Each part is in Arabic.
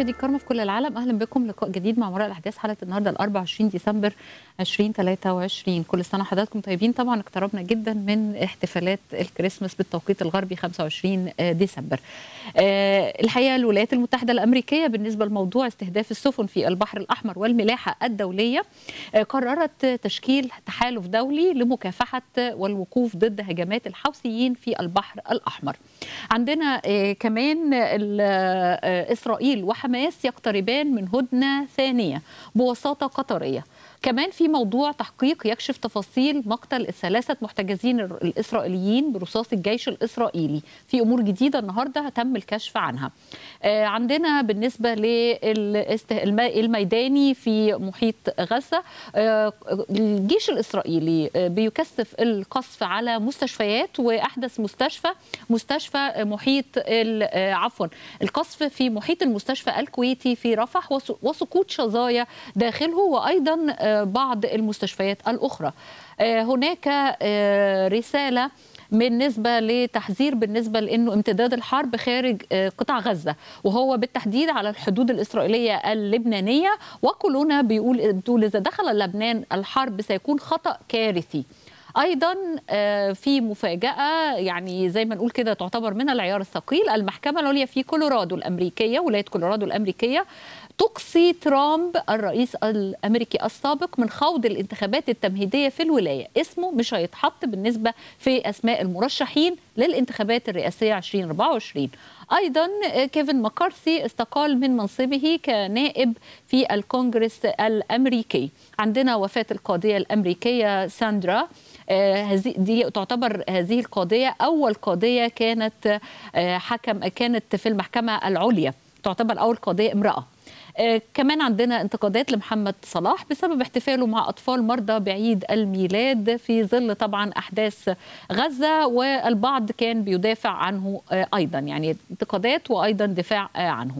مشاهدي الكرام في كل العالم اهلا بكم لقاء جديد مع مرأة الاحداث حلقه النهارده ال 24 ديسمبر 2023 كل سنه وحضراتكم طيبين طبعا اقتربنا جدا من احتفالات الكريسماس بالتوقيت الغربي 25 آه، ديسمبر أه الحقيقه الولايات المتحده الامريكيه بالنسبه لموضوع استهداف السفن في البحر الاحمر والملاحه الدوليه أه قررت تشكيل تحالف دولي لمكافحه والوقوف ضد هجمات الحوثيين في البحر الاحمر عندنا آه، كمان آه، إسرائيل وحماس يقتربان من هدنة ثانية بوساطة قطرية كمان في موضوع تحقيق يكشف تفاصيل مقتل الثلاثه محتجزين الاسرائيليين برصاص الجيش الاسرائيلي في امور جديده النهارده تم الكشف عنها آه، عندنا بالنسبه للميداني في محيط غزه آه، الجيش الاسرائيلي آه، بيكثف القصف على مستشفيات واحدث مستشفى مستشفى محيط عفوا القصف في محيط المستشفى الكويتي في رفح وسقوط شظايا داخله وايضا بعض المستشفيات الأخرى آه، هناك آه، رسالة بالنسبة لتحذير بالنسبة لأنه امتداد الحرب خارج آه، قطاع غزة وهو بالتحديد على الحدود الإسرائيلية اللبنانية وكلنا بيقول بتقول إذا دخل لبنان الحرب سيكون خطأ كارثي ايضا في مفاجاه يعني زي ما نقول كده تعتبر من العيار الثقيل المحكمه العليا في كولورادو الامريكيه ولايه كولورادو الامريكيه تقصي ترامب الرئيس الامريكي السابق من خوض الانتخابات التمهيديه في الولايه اسمه مش هيتحط بالنسبه في اسماء المرشحين للانتخابات الرئاسيه 2024 ايضا كيفن مكارثي استقال من منصبه كنائب في الكونغرس الامريكي عندنا وفاه القاضيه الامريكيه ساندرا آه، هذه دي تعتبر هذه القاضيه اول قاضيه كانت آه، حكم كانت في المحكمه العليا تعتبر اول قاضيه امراه آه، كمان عندنا انتقادات لمحمد صلاح بسبب احتفاله مع أطفال مرضى بعيد الميلاد في ظل طبعا أحداث غزة والبعض كان بيدافع عنه آه، أيضا يعني انتقادات وأيضا دفاع آه، عنه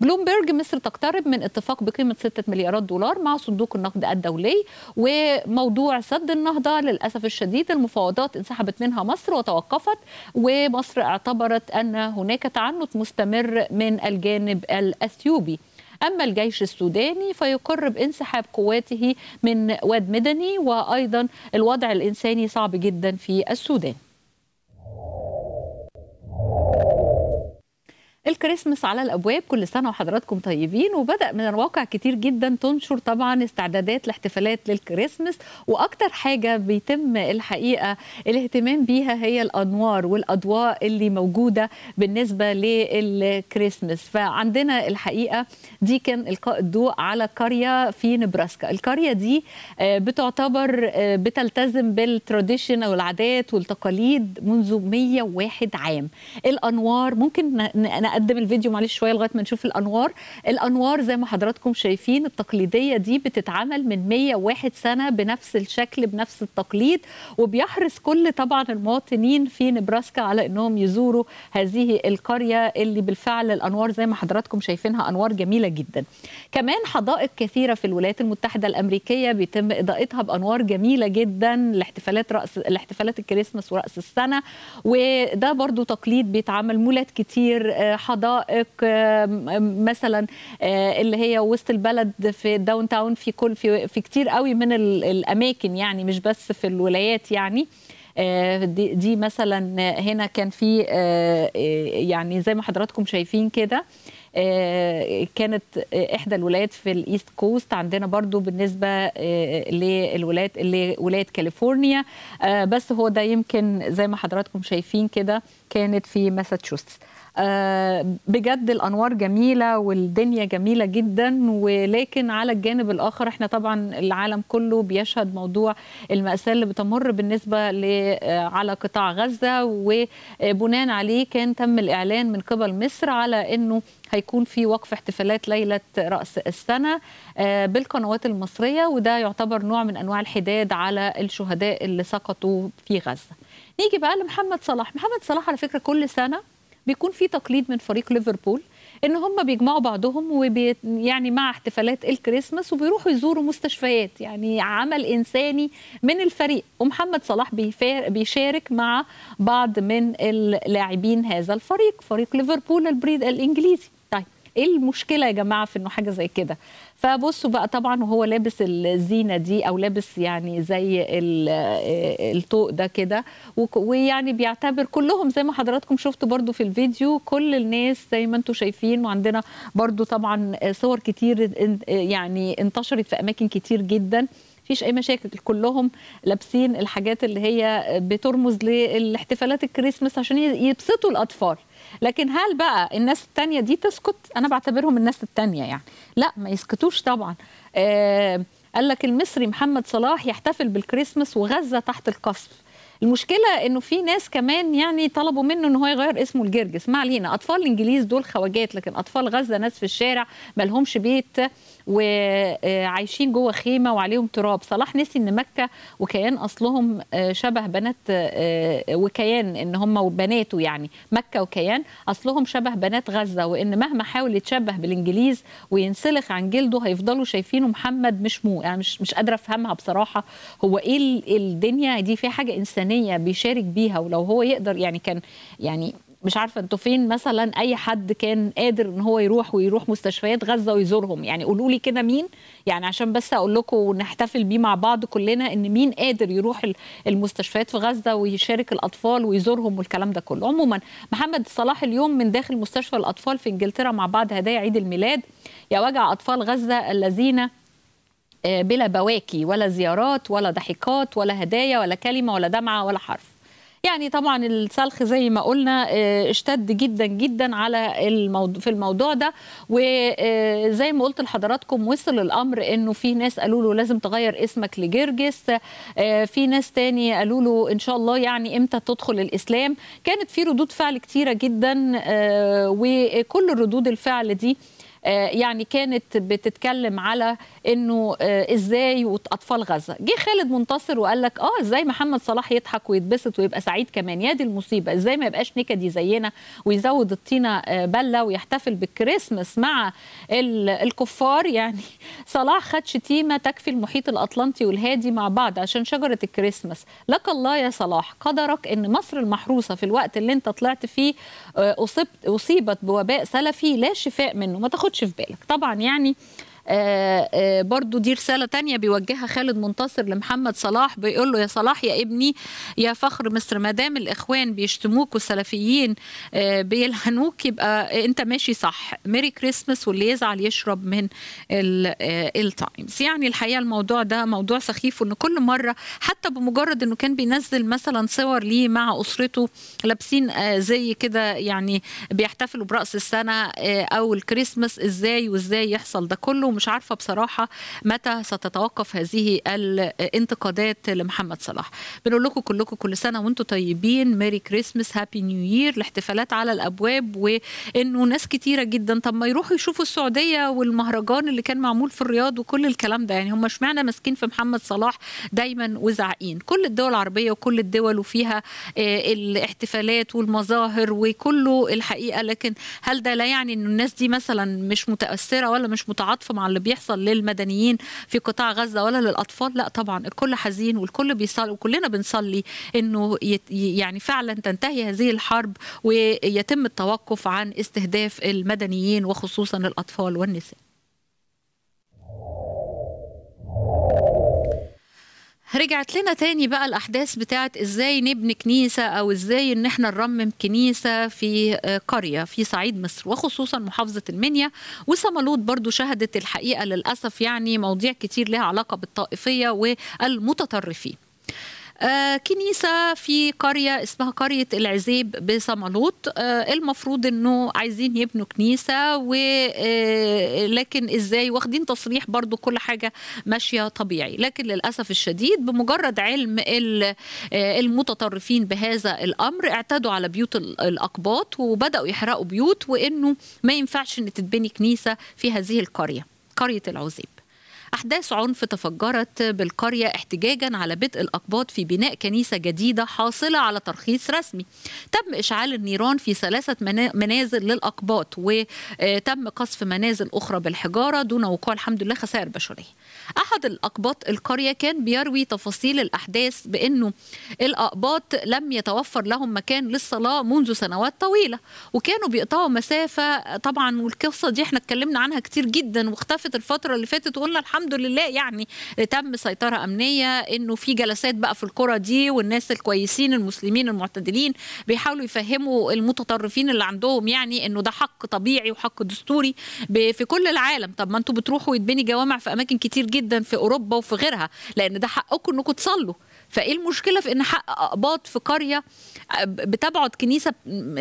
بلومبرج مصر تقترب من اتفاق بقيمة 6 مليارات دولار مع صندوق النقد الدولي وموضوع سد النهضة للأسف الشديد المفاوضات انسحبت منها مصر وتوقفت ومصر اعتبرت أن هناك تعنت مستمر من الجانب الأثيوبي أما الجيش السوداني فيقر بانسحاب قواته من واد مدني وأيضا الوضع الإنساني صعب جدا في السودان الكريسماس على الابواب كل سنه وحضراتكم طيبين وبدا من مواقع كتير جدا تنشر طبعا استعدادات لاحتفالات للكريسماس واكتر حاجه بيتم الحقيقه الاهتمام بيها هي الانوار والاضواء اللي موجوده بالنسبه للكريسماس فعندنا الحقيقه دي كان القاء الضوء على قريه في نبراسكا القريه دي آه، بتعتبر آه، بتلتزم بالتراديشن او العادات والتقاليد منذ 101 عام الانوار ممكن هقدم الفيديو معلش شويه لغايه ما نشوف الانوار الانوار زي ما حضراتكم شايفين التقليديه دي بتتعمل من 101 سنه بنفس الشكل بنفس التقليد وبيحرص كل طبعا المواطنين في نبراسكا على انهم يزوروا هذه القريه اللي بالفعل الانوار زي ما حضراتكم شايفينها انوار جميله جدا كمان حدائق كثيره في الولايات المتحده الامريكيه بيتم اضاءتها بانوار جميله جدا لاحتفالات راس الاحتفالات الكريسماس وراس السنه وده برضو تقليد بيتعمل مولات كتير آه، حدائق مثلا آه، اللي هي وسط البلد في داون تاون في كل في, في كتير قوي من الاماكن يعني مش بس في الولايات يعني آه، دي, مثلا هنا كان في آه، يعني زي ما حضراتكم شايفين كده كانت احدى الولايات في الايست كوست عندنا برضو بالنسبه للولايات ولايه كاليفورنيا بس هو ده يمكن زي ما حضراتكم شايفين كده كانت في ماساتشوستس آه، بجد الانوار جميله والدنيا جميله جدا ولكن على الجانب الاخر احنا طبعا العالم كله بيشهد موضوع الماساه اللي بتمر بالنسبه آه، على قطاع غزه وبناء عليه كان تم الاعلان من قبل مصر على انه هيكون في وقف احتفالات ليله راس السنه آه، بالقنوات المصريه وده يعتبر نوع من انواع الحداد على الشهداء اللي سقطوا في غزه. نيجي بقى لمحمد صلاح، محمد صلاح على فكره كل سنه بيكون في تقليد من فريق ليفربول ان هم بيجمعوا بعضهم وبي يعني مع احتفالات الكريسماس وبيروحوا يزوروا مستشفيات يعني عمل انساني من الفريق ومحمد صلاح بيشارك مع بعض من اللاعبين هذا الفريق فريق ليفربول البريد الانجليزي طيب ايه المشكله يا جماعه في انه حاجه زي كده فبصوا بقى طبعا وهو لابس الزينه دي او لابس يعني زي آه، الطوق ده كده ويعني بيعتبر كلهم زي ما حضراتكم شفتوا برضو في الفيديو كل الناس زي ما انتم شايفين وعندنا برضو طبعا صور كتير يعني انتشرت في اماكن كتير جدا فيش اي مشاكل كلهم لابسين الحاجات اللي هي بترمز للاحتفالات الكريسماس عشان يبسطوا الاطفال لكن هل بقى الناس التانية دي تسكت انا بعتبرهم الناس التانية يعني لا ما يسكتوش طبعا آه قال لك المصري محمد صلاح يحتفل بالكريسماس وغزة تحت القصف المشكلة انه في ناس كمان يعني طلبوا منه ان هو يغير اسمه لجرجس ما علينا اطفال الانجليز دول خواجات لكن اطفال غزة ناس في الشارع مالهمش بيت وعايشين جوه خيمه وعليهم تراب صلاح نسي ان مكه وكيان اصلهم آه، شبه بنات آه، آه، وكيان ان هم وبناته يعني مكه وكيان اصلهم شبه بنات غزه وان مهما حاول يتشبه بالانجليز وينسلخ عن جلده هيفضلوا شايفينه محمد مش مو يعني مش مش قادره افهمها بصراحه هو ايه, إيه الدنيا دي فيها حاجه انسانيه بيشارك بيها ولو هو يقدر يعني كان يعني مش عارفه انتوا فين مثلا اي حد كان قادر ان هو يروح ويروح مستشفيات غزه ويزورهم يعني قولوا لي كده مين يعني عشان بس اقول لكم ونحتفل بيه مع بعض كلنا ان مين قادر يروح المستشفيات في غزه ويشارك الاطفال ويزورهم والكلام ده كله عموما محمد صلاح اليوم من داخل مستشفى الاطفال في انجلترا مع بعض هدايا عيد الميلاد يا وجع اطفال غزه الذين آه، بلا بواكي ولا زيارات ولا ضحكات ولا هدايا ولا كلمه ولا دمعه ولا حرف يعني طبعا السلخ زي ما قلنا آه، اشتد جدا جدا على الموضوع في الموضوع ده وزي ما قلت لحضراتكم وصل الامر انه في ناس قالوا له لازم تغير اسمك لجرجس آه، في ناس تاني قالوا له ان شاء الله يعني امتى تدخل الاسلام كانت في ردود فعل كتيره جدا آه، وكل ردود الفعل دي آه، يعني كانت بتتكلم على انه آه، ازاي واطفال غزه جه خالد منتصر وقال لك اه ازاي محمد صلاح يضحك ويتبسط ويبقى سعيد كمان يا دي المصيبه ازاي ما يبقاش نكدي زينا ويزود الطينه آه، بله ويحتفل بالكريسماس مع الكفار يعني صلاح خد شتيمه تكفي المحيط الاطلنطي والهادي مع بعض عشان شجره الكريسماس لك الله يا صلاح قدرك ان مصر المحروسه في الوقت اللي انت طلعت فيه اصيبت اصيبت بوباء سلفي لا شفاء منه ما تاخدش تاخدش في بالك طبعا يعني آه، آه، برضو دي رسالة تانية بيوجهها خالد منتصر لمحمد صلاح بيقول له يا صلاح يا ابني يا فخر مصر ما دام الإخوان بيشتموك والسلفيين آه، بيلهنوك يبقى أنت ماشي صح ميري كريسمس واللي يزعل يشرب من التايمز يعني الحقيقة الموضوع ده موضوع سخيف وإن كل مرة حتى بمجرد إنه كان بينزل مثلا صور ليه مع أسرته لابسين زي كده يعني بيحتفلوا برأس السنة أو الكريسماس إزاي وإزاي يحصل ده كله ومش عارفه بصراحه متى ستتوقف هذه الانتقادات لمحمد صلاح بنقول لكم كلكم كل سنه وانتم طيبين ميري كريسمس هابي نيو يير الاحتفالات على الابواب وانه ناس كتيره جدا طب ما يروحوا يشوفوا السعوديه والمهرجان اللي كان معمول في الرياض وكل الكلام ده يعني هم اشمعنى ماسكين في محمد صلاح دايما وزعقين كل الدول العربيه وكل الدول وفيها آه، الاحتفالات والمظاهر وكله الحقيقه لكن هل ده لا يعني ان الناس دي مثلا مش متاثره ولا مش متعاطفه مع عن اللي بيحصل للمدنيين في قطاع غزه ولا للاطفال لا طبعا الكل حزين والكل بيصلي وكلنا بنصلي انه يعني فعلا تنتهي هذه الحرب ويتم التوقف عن استهداف المدنيين وخصوصا الاطفال والنساء رجعت لنا تاني بقى الأحداث بتاعت إزاي نبني كنيسة أو إزاي إن إحنا نرمم كنيسة في آه، قرية في صعيد مصر وخصوصا محافظة المنيا وسمالوت برضو شهدت الحقيقة للأسف يعني مواضيع كتير لها علاقة بالطائفية والمتطرفين آه، كنيسة في قرية اسمها قرية العزيب بصملوط آه، المفروض انه عايزين يبنوا كنيسة ولكن آه، ازاي واخدين تصريح برضو كل حاجة ماشية طبيعي لكن للأسف الشديد بمجرد علم المتطرفين بهذا الأمر اعتدوا على بيوت الأقباط وبدأوا يحرقوا بيوت وانه ما ينفعش ان تتبني كنيسة في هذه القرية قرية العزيب أحداث عنف تفجرت بالقرية احتجاجا على بدء الأقباط في بناء كنيسة جديدة حاصلة على ترخيص رسمي تم إشعال النيران في ثلاثة منازل للأقباط وتم قصف منازل أخرى بالحجارة دون وقوع الحمد لله خسائر بشرية أحد الأقباط القرية كان بيروي تفاصيل الأحداث بأنه الأقباط لم يتوفر لهم مكان للصلاة منذ سنوات طويلة وكانوا بيقطعوا مسافة طبعا والقصة دي احنا اتكلمنا عنها كتير جدا واختفت الفترة اللي فاتت وقلنا الحمد لله يعني تم سيطرة أمنية إنه في جلسات بقى في القرى دي والناس الكويسين المسلمين المعتدلين بيحاولوا يفهموا المتطرفين اللي عندهم يعني إنه ده حق طبيعي وحق دستوري في كل العالم طب ما انتوا بتروحوا يتبني جوامع في أماكن كتير جدا جدا في اوروبا وفي غيرها لان ده حقكم انكم تصلوا فايه المشكله في ان حق اقباط في قريه بتبعد كنيسه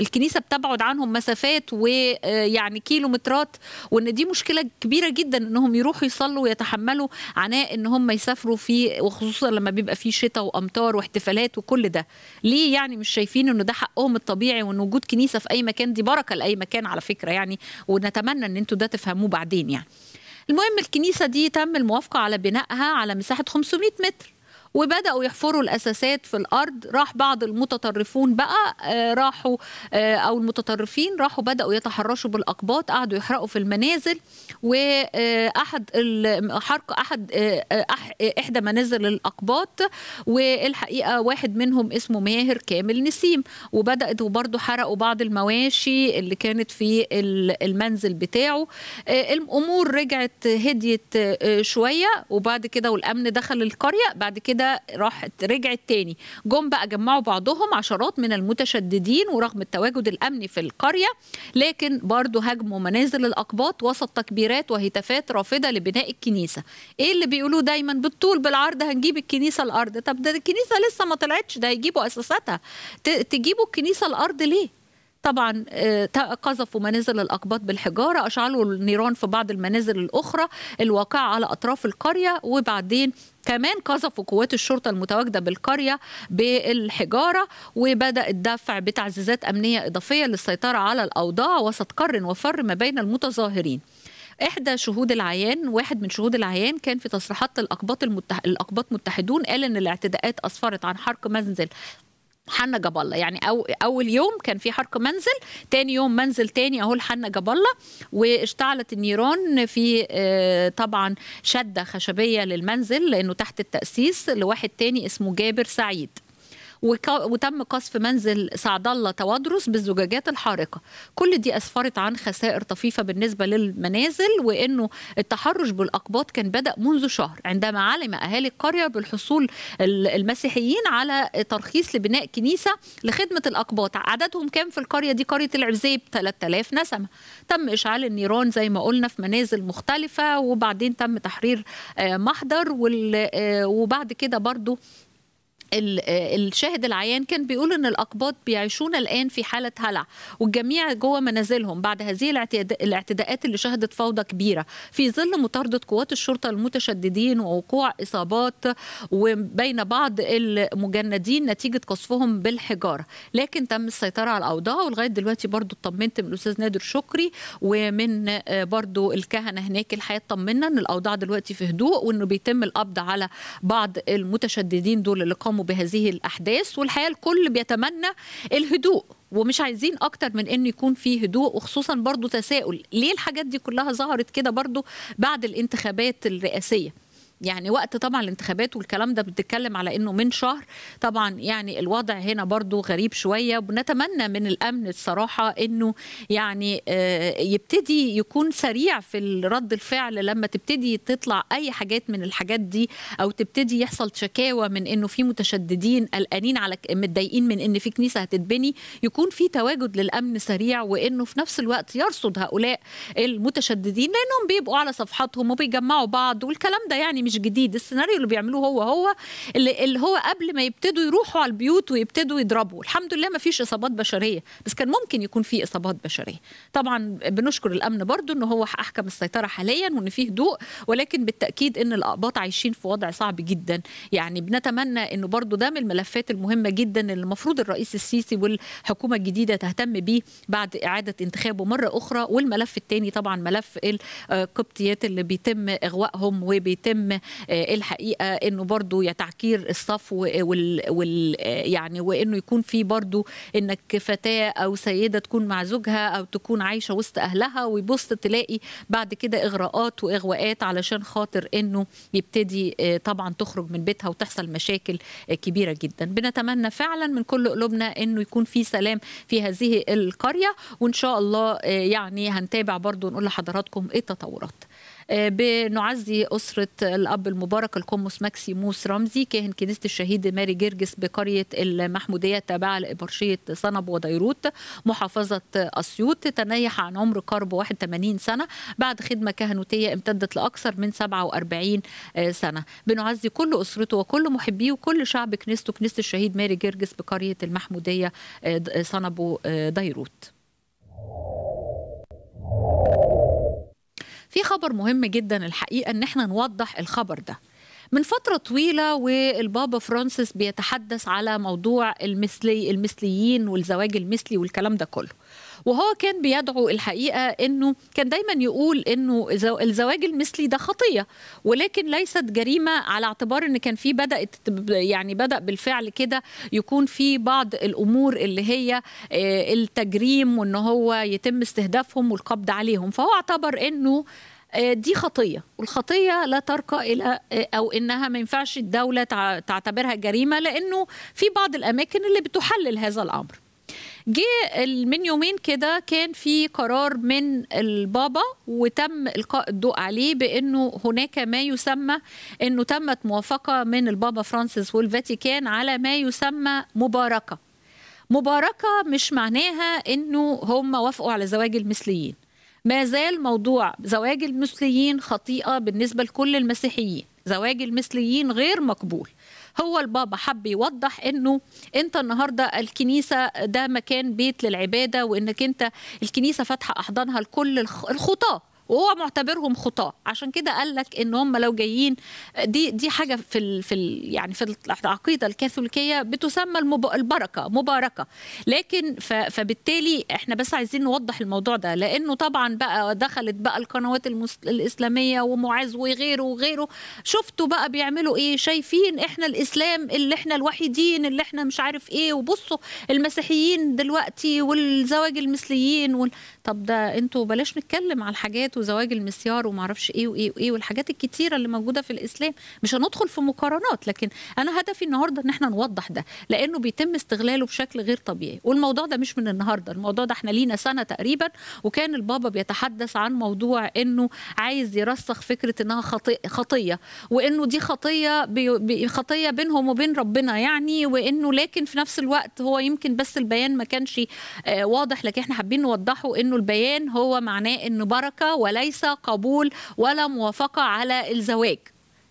الكنيسه بتبعد عنهم مسافات ويعني آه، كيلومترات وان دي مشكله كبيره جدا انهم يروحوا يصلوا ويتحملوا عناء ان هم يسافروا في وخصوصا لما بيبقى في شتاء وامطار واحتفالات وكل ده ليه يعني مش شايفين انه ده حقهم الطبيعي وان وجود كنيسه في اي مكان دي بركه لاي مكان على فكره يعني ونتمنى ان انتوا ده تفهموه بعدين يعني المهم الكنيسة دي تم الموافقة على بنائها على مساحة 500 متر وبداوا يحفروا الاساسات في الارض راح بعض المتطرفون بقى آه، راحوا آه، او المتطرفين راحوا بداوا يتحرشوا بالاقباط قعدوا يحرقوا في المنازل واحد حرق احد آه، احدى منازل الاقباط والحقيقه واحد منهم اسمه ماهر كامل نسيم وبدات وبرضه حرقوا بعض المواشي اللي كانت في المنزل بتاعه الامور رجعت هديت شويه وبعد كده والامن دخل القريه بعد كده واحده راحت رجعت تاني جم بقى جمعوا بعضهم عشرات من المتشددين ورغم التواجد الامني في القريه لكن برضه هاجموا منازل الاقباط وسط تكبيرات وهتافات رافضه لبناء الكنيسه ايه اللي بيقولوه دايما بالطول بالعرض هنجيب الكنيسه الارض طب ده الكنيسه لسه ما طلعتش ده هيجيبوا اساساتها تجيبوا الكنيسه الارض ليه طبعا آه، قذفوا منازل الأقباط بالحجارة أشعلوا النيران في بعض المنازل الأخرى الواقعة على أطراف القرية وبعدين كمان قذفوا قوات الشرطه المتواجده بالقريه بالحجاره وبدا الدفع بتعزيزات امنيه اضافيه للسيطره على الاوضاع وسط قر وفر ما بين المتظاهرين احدى شهود العيان واحد من شهود العيان كان في تصريحات الاقباط المتح... الاقباط متحدون قال ان الاعتداءات اسفرت عن حرق منزل حنا جاب الله يعني اول يوم كان في حرق منزل تاني يوم منزل تاني اهو لحنا جاب الله واشتعلت النيران في آه، طبعا شده خشبيه للمنزل لانه تحت التاسيس لواحد تاني اسمه جابر سعيد وتم قصف منزل سعد الله توادرس بالزجاجات الحارقه كل دي اسفرت عن خسائر طفيفه بالنسبه للمنازل وانه التحرش بالاقباط كان بدا منذ شهر عندما علم اهالي القريه بالحصول المسيحيين على ترخيص لبناء كنيسه لخدمه الاقباط عددهم كام في القريه دي قريه العزيب 3000 نسمه تم اشعال النيران زي ما قلنا في منازل مختلفه وبعدين تم تحرير آه، محضر آه، وبعد كده برضو آه، الشاهد العيان كان بيقول ان الاقباط بيعيشون الان في حاله هلع والجميع جوه منازلهم بعد هذه الاعتداءات اللي شهدت فوضى كبيره في ظل مطارده قوات الشرطه المتشددين ووقوع اصابات وبين بعض المجندين نتيجه قصفهم بالحجاره لكن تم السيطره على الاوضاع ولغايه دلوقتي برضو اطمنت من الاستاذ نادر شكري ومن آه، برضو الكهنه هناك الحياه اطمنا ان الاوضاع دلوقتي في هدوء وانه بيتم القبض على بعض المتشددين دول اللي قاموا بهذه الأحداث والحقيقة الكل بيتمنى الهدوء ومش عايزين اكتر من ان يكون في هدوء وخصوصا برضو تساؤل ليه الحاجات دي كلها ظهرت كده برضو بعد الانتخابات الرئاسيه يعني وقت طبعا الانتخابات والكلام ده بتتكلم على انه من شهر طبعا يعني الوضع هنا برضو غريب شويه ونتمنى من الامن الصراحه انه يعني آه، يبتدي يكون سريع في رد الفعل لما تبتدي تطلع اي حاجات من الحاجات دي او تبتدي يحصل شكاوى من انه في متشددين قلقانين على متضايقين من ان في كنيسه هتتبني يكون في تواجد للامن سريع وانه في نفس الوقت يرصد هؤلاء المتشددين لانهم بيبقوا على صفحاتهم وبيجمعوا بعض والكلام ده يعني مش مش جديد السيناريو اللي بيعملوه هو هو اللي, اللي هو قبل ما يبتدوا يروحوا على البيوت ويبتدوا يضربوا الحمد لله ما فيش اصابات بشريه بس كان ممكن يكون في اصابات بشريه طبعا بنشكر الامن برضو ان هو احكم السيطره حاليا وان في هدوء ولكن بالتاكيد ان الاقباط عايشين في وضع صعب جدا يعني بنتمنى انه برضو ده من الملفات المهمه جدا اللي المفروض الرئيس السيسي والحكومه الجديده تهتم بيه بعد اعاده انتخابه مره اخرى والملف الثاني طبعا ملف القبطيات آه، اللي بيتم اغوائهم وبيتم آه، الحقيقه انه برضو يا تعكير الصف وال, وال يعني وانه يكون في برضو انك فتاه او سيده تكون مع زوجها او تكون عايشه وسط اهلها ويبص تلاقي بعد كده اغراءات واغواءات علشان خاطر انه يبتدي آه، طبعا تخرج من بيتها وتحصل مشاكل آه، كبيره جدا بنتمنى فعلا من كل قلوبنا انه يكون في سلام في هذه القريه وان شاء الله يعني هنتابع برضو نقول لحضراتكم ايه التطورات آه، بنعزي أسرة الأب المبارك القمص ماكسيموس رمزي كاهن كنيسة الشهيد ماري جرجس بقرية المحمودية التابعة لإبرشية صنب وديروت محافظة أسيوط تنيح عن عمر قرب 81 سنة بعد خدمة كهنوتية امتدت لأكثر من 47 آه، سنة بنعزي كل أسرته وكل محبيه وكل شعب كنيسته كنيسة الشهيد ماري جرجس بقرية المحمودية آه، صنبو ديروت في خبر مهم جدا الحقيقه ان احنا نوضح الخبر ده من فترة طويلة والبابا فرانسيس بيتحدث على موضوع المثلي المثليين والزواج المثلي والكلام ده كله وهو كان بيدعو الحقيقه انه كان دايما يقول انه الزواج المثلي ده خطيه ولكن ليست جريمه على اعتبار ان كان في بدات يعني بدا بالفعل كده يكون في بعض الامور اللي هي آه، التجريم وان هو يتم استهدافهم والقبض عليهم فهو اعتبر انه آه، دي خطيه والخطيه لا ترقى الى آه، او انها ما ينفعش الدوله تعتبرها جريمه لانه في بعض الاماكن اللي بتحلل هذا الامر جه من يومين كده كان في قرار من البابا وتم القاء الضوء عليه بانه هناك ما يسمى انه تمت موافقه من البابا فرانسيس والفاتيكان على ما يسمى مباركه مباركه مش معناها انه هم وافقوا على زواج المثليين ما زال موضوع زواج المثليين خطيئه بالنسبه لكل المسيحيين زواج المثليين غير مقبول هو البابا حب يوضح انه انت النهارده الكنيسه ده مكان بيت للعباده وانك انت الكنيسه فاتحه احضانها لكل الخطاه وهو معتبرهم خطاة عشان كده قال لك ان هم لو جايين دي دي حاجه في الـ في الـ يعني في العقيده الكاثوليكيه بتسمى البركه مباركه لكن فبالتالي احنا بس عايزين نوضح الموضوع ده لانه طبعا بقى دخلت بقى القنوات الاسلاميه ومعاذ وغيره وغيره شفتوا بقى بيعملوا ايه شايفين احنا الاسلام اللي احنا الوحيدين اللي احنا مش عارف ايه وبصوا المسيحيين دلوقتي والزواج المثليين وال... طب ده انتوا بلاش نتكلم على الحاجات وزواج المسيار وما اعرفش ايه وايه وايه والحاجات الكتيره اللي موجوده في الاسلام مش هندخل في مقارنات لكن انا هدفي النهارده ان احنا نوضح ده لانه بيتم استغلاله بشكل غير طبيعي والموضوع ده مش من النهارده الموضوع ده احنا لينا سنه تقريبا وكان البابا بيتحدث عن موضوع انه عايز يرسخ فكره انها خطيه وانه دي خطيه بي... خطيه بينهم وبين ربنا يعني وانه لكن في نفس الوقت هو يمكن بس البيان ما كانش آه، واضح لكن احنا حابين نوضحه انه البيان هو معناه انه بركه وليس قبول ولا موافقة على الزواج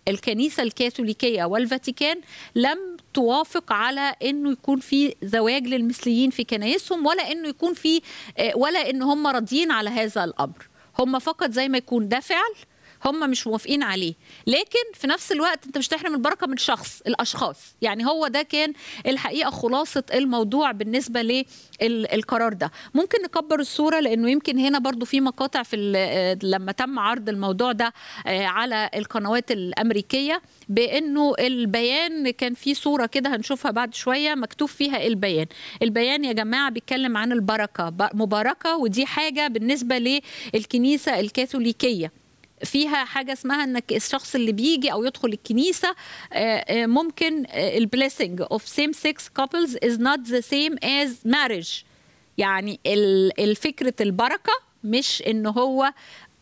الكنيسة الكاثوليكية والفاتيكان لم توافق على انه يكون في زواج للمثليين في كنايسهم ولا انه يكون في آه، ولا ان هم راضيين على هذا الامر هم فقط زي ما يكون ده فعل هم مش موافقين عليه لكن في نفس الوقت انت مش تحرم البركه من شخص الاشخاص يعني هو ده كان الحقيقه خلاصه الموضوع بالنسبه للقرار ده ممكن نكبر الصوره لانه يمكن هنا برضو في مقاطع في آه، لما تم عرض الموضوع ده آه، على القنوات الامريكيه بانه البيان كان في صوره كده هنشوفها بعد شويه مكتوب فيها البيان البيان يا جماعه بيتكلم عن البركه مباركه ودي حاجه بالنسبه للكنيسه الكاثوليكيه فيها حاجه اسمها انك الشخص اللي بيجي او يدخل الكنيسه آه، آه، ممكن البليسنج اوف سيم سكس كابلز از نوت ذا سيم از ماريج يعني الفكره البركه مش ان هو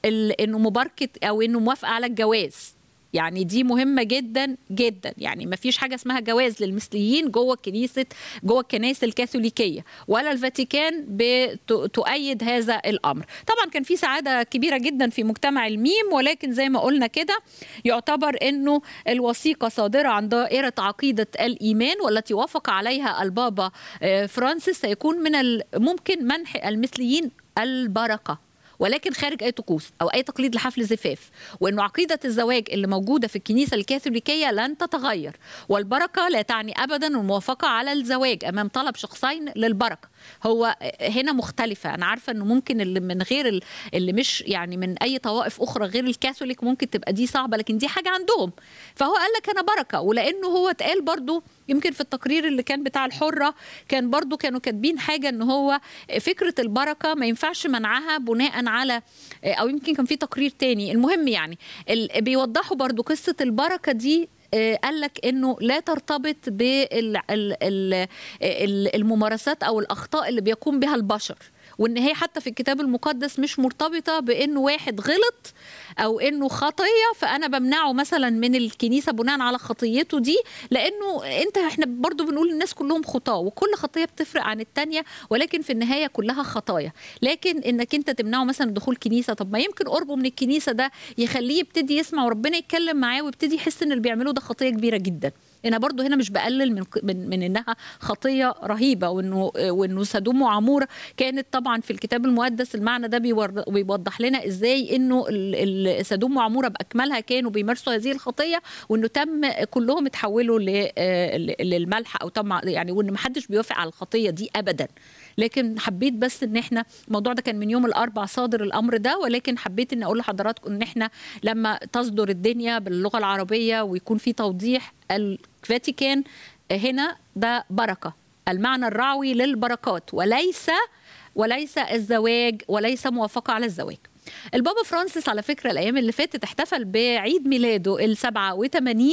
انه مباركه او انه موافقه على الجواز يعني دي مهمه جدا جدا يعني ما فيش حاجه اسمها جواز للمثليين جوه كنيسه جوه الكنائس الكاثوليكيه ولا الفاتيكان بتؤيد هذا الامر طبعا كان في سعاده كبيره جدا في مجتمع الميم ولكن زي ما قلنا كده يعتبر انه الوثيقه صادره عن دائره عقيده الايمان والتي وافق عليها البابا آه، فرانسيس سيكون من الممكن منح المثليين البركه ولكن خارج اي طقوس او اي تقليد لحفل زفاف وانه عقيده الزواج اللي موجوده في الكنيسه الكاثوليكيه لن تتغير والبركه لا تعني ابدا الموافقه على الزواج امام طلب شخصين للبركه هو هنا مختلفه انا عارفه انه ممكن اللي من غير اللي مش يعني من اي طوائف اخرى غير الكاثوليك ممكن تبقى دي صعبه لكن دي حاجه عندهم فهو قال لك انا بركه ولانه هو اتقال برضو يمكن في التقرير اللي كان بتاع الحره كان برضو كانوا كاتبين حاجه ان هو فكره البركه ما ينفعش منعها بناء على آه، او يمكن كان في تقرير تاني المهم يعني بيوضحوا برضو قصه البركه دي آه، قال لك انه لا ترتبط بالممارسات آه، او الاخطاء اللي بيقوم بها البشر وان هي حتى في الكتاب المقدس مش مرتبطه بانه واحد غلط او انه خطيه فانا بمنعه مثلا من الكنيسه بناء على خطيته دي لانه انت احنا برضو بنقول الناس كلهم خطاه وكل خطيه بتفرق عن الثانيه ولكن في النهايه كلها خطايا لكن انك انت تمنعه مثلا دخول كنيسه طب ما يمكن قربه من الكنيسه ده يخليه يبتدي يسمع وربنا يتكلم معاه ويبتدي يحس ان اللي بيعمله ده خطيه كبيره جدا انا برضو هنا مش بقلل من من, من انها خطيه رهيبه وانه وانه سدوم وعموره كانت طبعا في الكتاب المقدس المعنى ده بيوضح لنا ازاي انه سدوم وعموره باكملها كانوا بيمارسوا هذه الخطيه وانه تم كلهم اتحولوا آه، للملح او تم يعني وان محدش بيوافق على الخطيه دي ابدا لكن حبيت بس ان احنا الموضوع ده كان من يوم الاربع صادر الامر ده ولكن حبيت ان اقول لحضراتكم ان احنا لما تصدر الدنيا باللغه العربيه ويكون في توضيح الفاتيكان هنا ده بركه المعنى الرعوي للبركات وليس وليس الزواج وليس موافقه على الزواج البابا فرانسيس على فكرة الأيام اللي فاتت احتفل بعيد ميلاده ال 87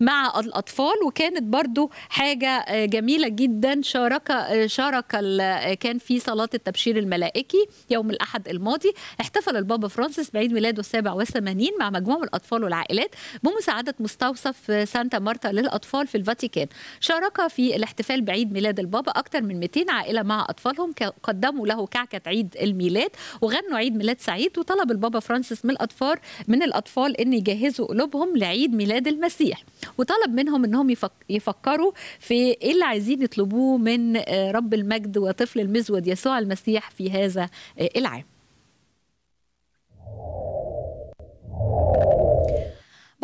مع الأطفال وكانت برضو حاجة آه، جميلة جدا شارك آه، شارك آه، كان في صلاة التبشير الملائكي يوم الأحد الماضي احتفل البابا فرانسيس بعيد ميلاده 87 مع مجموعة من الأطفال والعائلات بمساعدة مستوصف سانتا مارتا للأطفال في الفاتيكان شارك في الاحتفال بعيد ميلاد البابا أكثر من 200 عائلة مع أطفالهم قدموا له كعكة عيد الميلاد وغنوا عيد ميلاد سعيد وطلب البابا فرانسيس من الأطفال من الأطفال أن يجهزوا قلوبهم لعيد ميلاد المسيح وطلب منهم انهم يفكروا في ايه اللي عايزين يطلبوه من آه، رب المجد وطفل المزود يسوع المسيح في هذا آه، العام.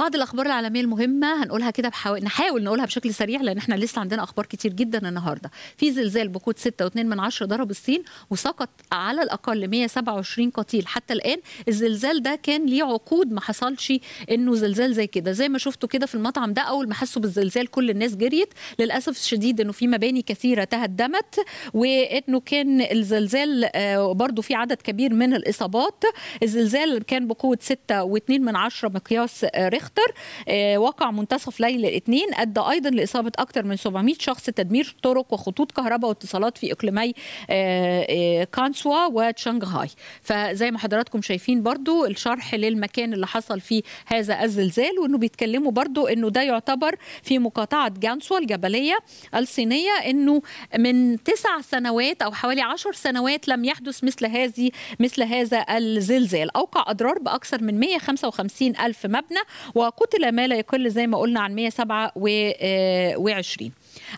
بعض الاخبار العالميه المهمه هنقولها كده بحاول نحاول نقولها بشكل سريع لان احنا لسه عندنا اخبار كتير جدا النهارده في زلزال بقوه 6.2 من 10 ضرب الصين وسقط على الاقل 127 قتيل حتى الان الزلزال ده كان ليه عقود ما حصلش انه زلزال زي كده زي ما شفتوا كده في المطعم ده اول ما حسوا بالزلزال كل الناس جريت للاسف الشديد انه في مباني كثيره تهدمت وانه كان الزلزال آه، برضو في عدد كبير من الاصابات الزلزال كان بقوه 6.2 من 10 مقياس آه، ريختر أكتر آه، وقع منتصف ليل الاثنين أدى أيضا لإصابة أكثر من 700 شخص تدمير طرق وخطوط كهرباء واتصالات في إقليمي آه، آه، كانسوا وشنغهاي فزي ما حضراتكم شايفين برضو الشرح للمكان اللي حصل فيه هذا الزلزال وانه بيتكلموا برضو انه ده يعتبر في مقاطعة جانسوا الجبلية الصينية انه من تسع سنوات او حوالي عشر سنوات لم يحدث مثل هذه مثل هذا الزلزال اوقع اضرار باكثر من 155 الف مبنى و وقتل ما لا يقل زي ما قلنا عن 127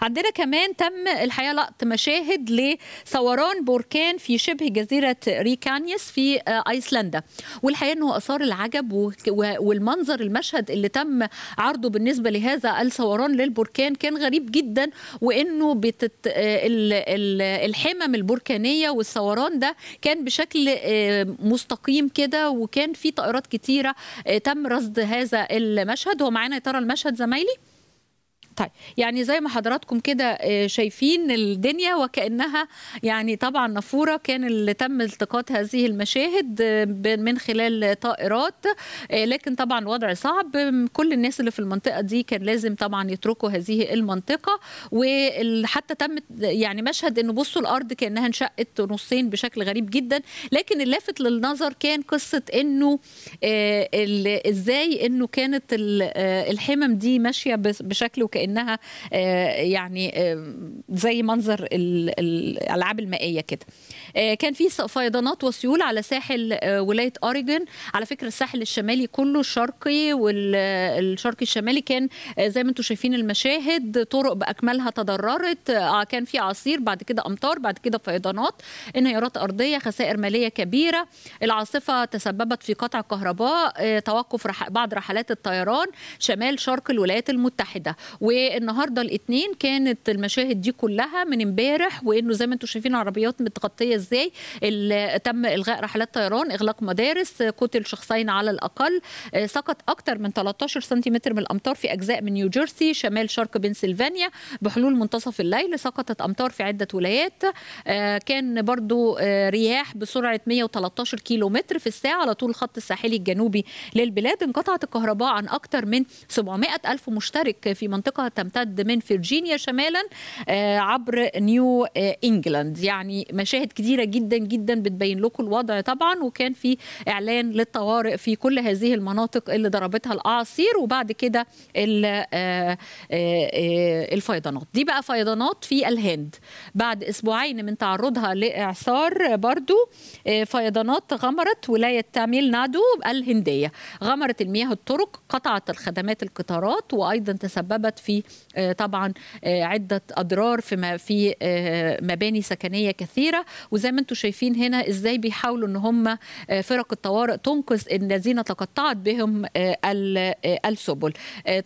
عندنا كمان تم الحقيقه لقط مشاهد لثوران بركان في شبه جزيره ريكانيس في آه، ايسلندا والحقيقه انه اثار العجب والمنظر المشهد اللي تم عرضه بالنسبه لهذا الثوران للبركان كان غريب جدا وانه بتت... آه، الحمم البركانيه والثوران ده كان بشكل آه، مستقيم كده وكان في طائرات كتيره تم رصد هذا المشهد هو معانا يا ترى المشهد زمايلي طيب يعني زي ما حضراتكم كده آه، شايفين الدنيا وكانها يعني طبعا نافوره كان اللي تم التقاط هذه المشاهد آه، من خلال طائرات آه، لكن طبعا الوضع صعب كل الناس اللي في المنطقه دي كان لازم طبعا يتركوا هذه المنطقه وحتى تم يعني مشهد انه بصوا الارض كانها انشقت نصين بشكل غريب جدا لكن اللافت للنظر كان قصه انه ازاي انه كانت الحمم دي ماشيه بشكل وكأن كانها آه، يعني آه، زي منظر الالعاب المائيه كده آه، كان في فيضانات وسيول على ساحل ولايه اوريجن على فكره الساحل الشمالي كله الشرقي والشرقي الشمالي كان زي ما انتم شايفين المشاهد طرق باكملها تضررت كان في عصير بعد كده امطار بعد كده فيضانات انهيارات ارضيه خسائر ماليه كبيره العاصفه تسببت في قطع كهرباء توقف بعض رحلات الطيران شمال شرق الولايات المتحده و والنهارده الاثنين كانت المشاهد دي كلها من امبارح وانه زي ما انتم شايفين العربيات متغطيه ازاي تم الغاء رحلات طيران اغلاق مدارس قتل شخصين على الاقل آه، سقط اكثر من 13 سنتيمتر من الامطار في اجزاء من نيوجيرسي شمال شرق بنسلفانيا بحلول منتصف الليل سقطت امطار في عده ولايات آه، كان برضو آه، رياح بسرعه 113 كيلو متر في الساعه على طول الخط الساحلي الجنوبي للبلاد انقطعت الكهرباء عن اكثر من 700 الف مشترك في منطقه العلاقة تمتد من فرجينيا شمالا آه، عبر نيو آه، إنجلاند يعني مشاهد كثيره جدا جدا بتبين لكم الوضع طبعا وكان في إعلان للطوارئ في كل هذه المناطق اللي ضربتها الأعاصير وبعد كده آه، الفيضانات دي بقى فيضانات في الهند بعد أسبوعين من تعرضها لإعصار برضو فيضانات غمرت ولاية تاميل نادو الهندية غمرت المياه الطرق قطعت الخدمات القطارات وأيضا تسببت في في آه، طبعا آه، عدة أضرار في في آه، مباني سكنية كثيرة وزي ما انتم شايفين هنا ازاي بيحاولوا ان هم فرق الطوارئ تنقذ الذين تقطعت بهم السبل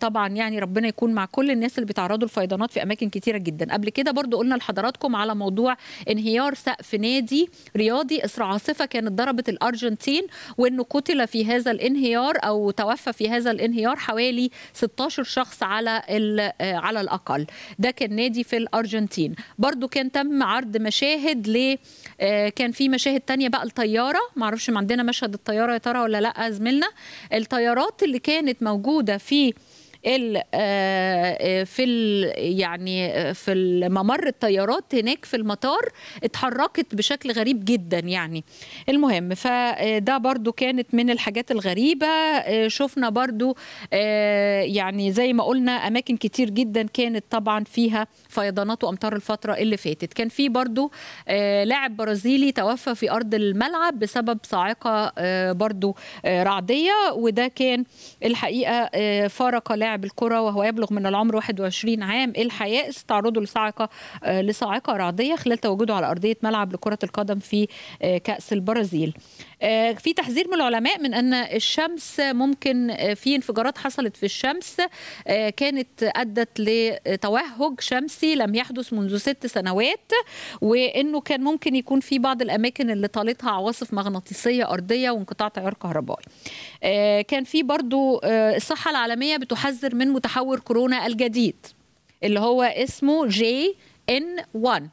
طبعا يعني ربنا يكون مع كل الناس اللي بيتعرضوا لفيضانات في اماكن كثيرة جدا قبل كده برضو قلنا لحضراتكم على موضوع انهيار سقف نادي رياضي اثر عاصفة كانت ضربت الارجنتين وانه قتل في هذا الانهيار او توفى في هذا الانهيار حوالي 16 شخص على ال آه، على الاقل ده كان نادي في الارجنتين برضو كان تم عرض مشاهد ل آه، كان في مشاهد تانية بقى الطياره معرفش ما عندنا مشهد الطياره يا ترى ولا لا زميلنا الطيارات اللي كانت موجوده في آه، آه، في يعني آه، في ممر الطيارات هناك في المطار اتحركت بشكل غريب جدا يعني المهم فده برضو كانت من الحاجات الغريبة شفنا برضو يعني زي ما قلنا أماكن كتير جدا كانت طبعا فيها فيضانات وأمطار الفترة اللي فاتت كان في برضو لاعب برازيلي توفى في أرض الملعب بسبب صاعقة برضو رعدية وده كان الحقيقة فارق لاعب لاعب الكرة وهو يبلغ من العمر 21 عام الحياة استعرضه لصاعقة آه، لصاعقة رعدية خلال تواجده على أرضية ملعب لكرة القدم في آه، كأس البرازيل آه، في تحذير من العلماء من ان الشمس ممكن آه، في انفجارات حصلت في الشمس آه، كانت ادت لتوهج شمسي لم يحدث منذ ست سنوات وانه كان ممكن يكون في بعض الاماكن اللي طالتها عواصف مغناطيسيه ارضيه وانقطاع تيار كهربائي كان في برضو الصحه العالميه بتحذر من متحور كورونا الجديد اللي هو اسمه جي ان 1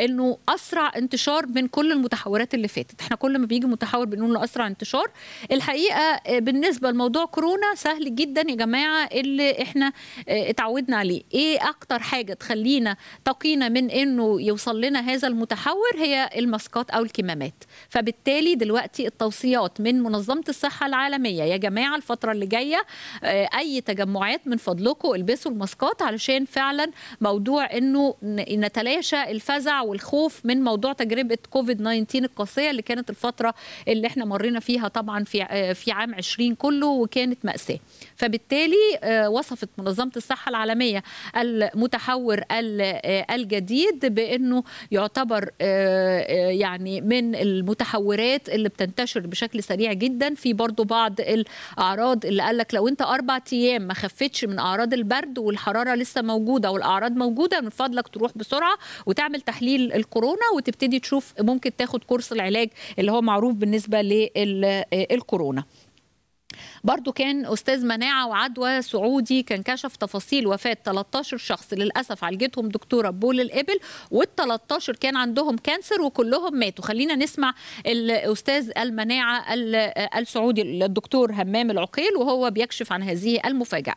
انه اسرع انتشار من كل المتحورات اللي فاتت احنا كل ما بيجي متحور بنقول له اسرع انتشار الحقيقه آه، بالنسبه لموضوع كورونا سهل جدا يا جماعه اللي احنا آه، اتعودنا عليه ايه اكتر حاجه تخلينا تقينا من انه يوصل لنا هذا المتحور هي الماسكات او الكمامات فبالتالي دلوقتي التوصيات من منظمه الصحه العالميه يا جماعه الفتره اللي جايه آه، اي تجمعات من فضلكم البسوا الماسكات علشان فعلا موضوع انه نتلاشى الفزع والخوف من موضوع تجربه كوفيد 19 القاسيه اللي كانت الفتره اللي احنا مرينا فيها طبعا في في عام 20 كله وكانت ماساه فبالتالي آه، وصفت منظمه الصحه العالميه المتحور آه، الجديد بانه يعتبر آه، يعني من المتحورات اللي بتنتشر بشكل سريع جدا في برضو بعض الاعراض اللي قال لك لو انت اربع ايام ما خفتش من اعراض البرد والحراره لسه موجوده والاعراض موجوده من فضلك تروح بسرعه وتعمل تحليل تحاليل الكورونا وتبتدي تشوف ممكن تاخد كورس العلاج اللي هو معروف بالنسبه للكورونا برضو كان أستاذ مناعة وعدوى سعودي كان كشف تفاصيل وفاة 13 شخص للأسف عالجتهم دكتورة بول الإبل وال13 كان عندهم كانسر وكلهم ماتوا خلينا نسمع الأستاذ المناعة السعودي الدكتور همام العقيل وهو بيكشف عن هذه المفاجأة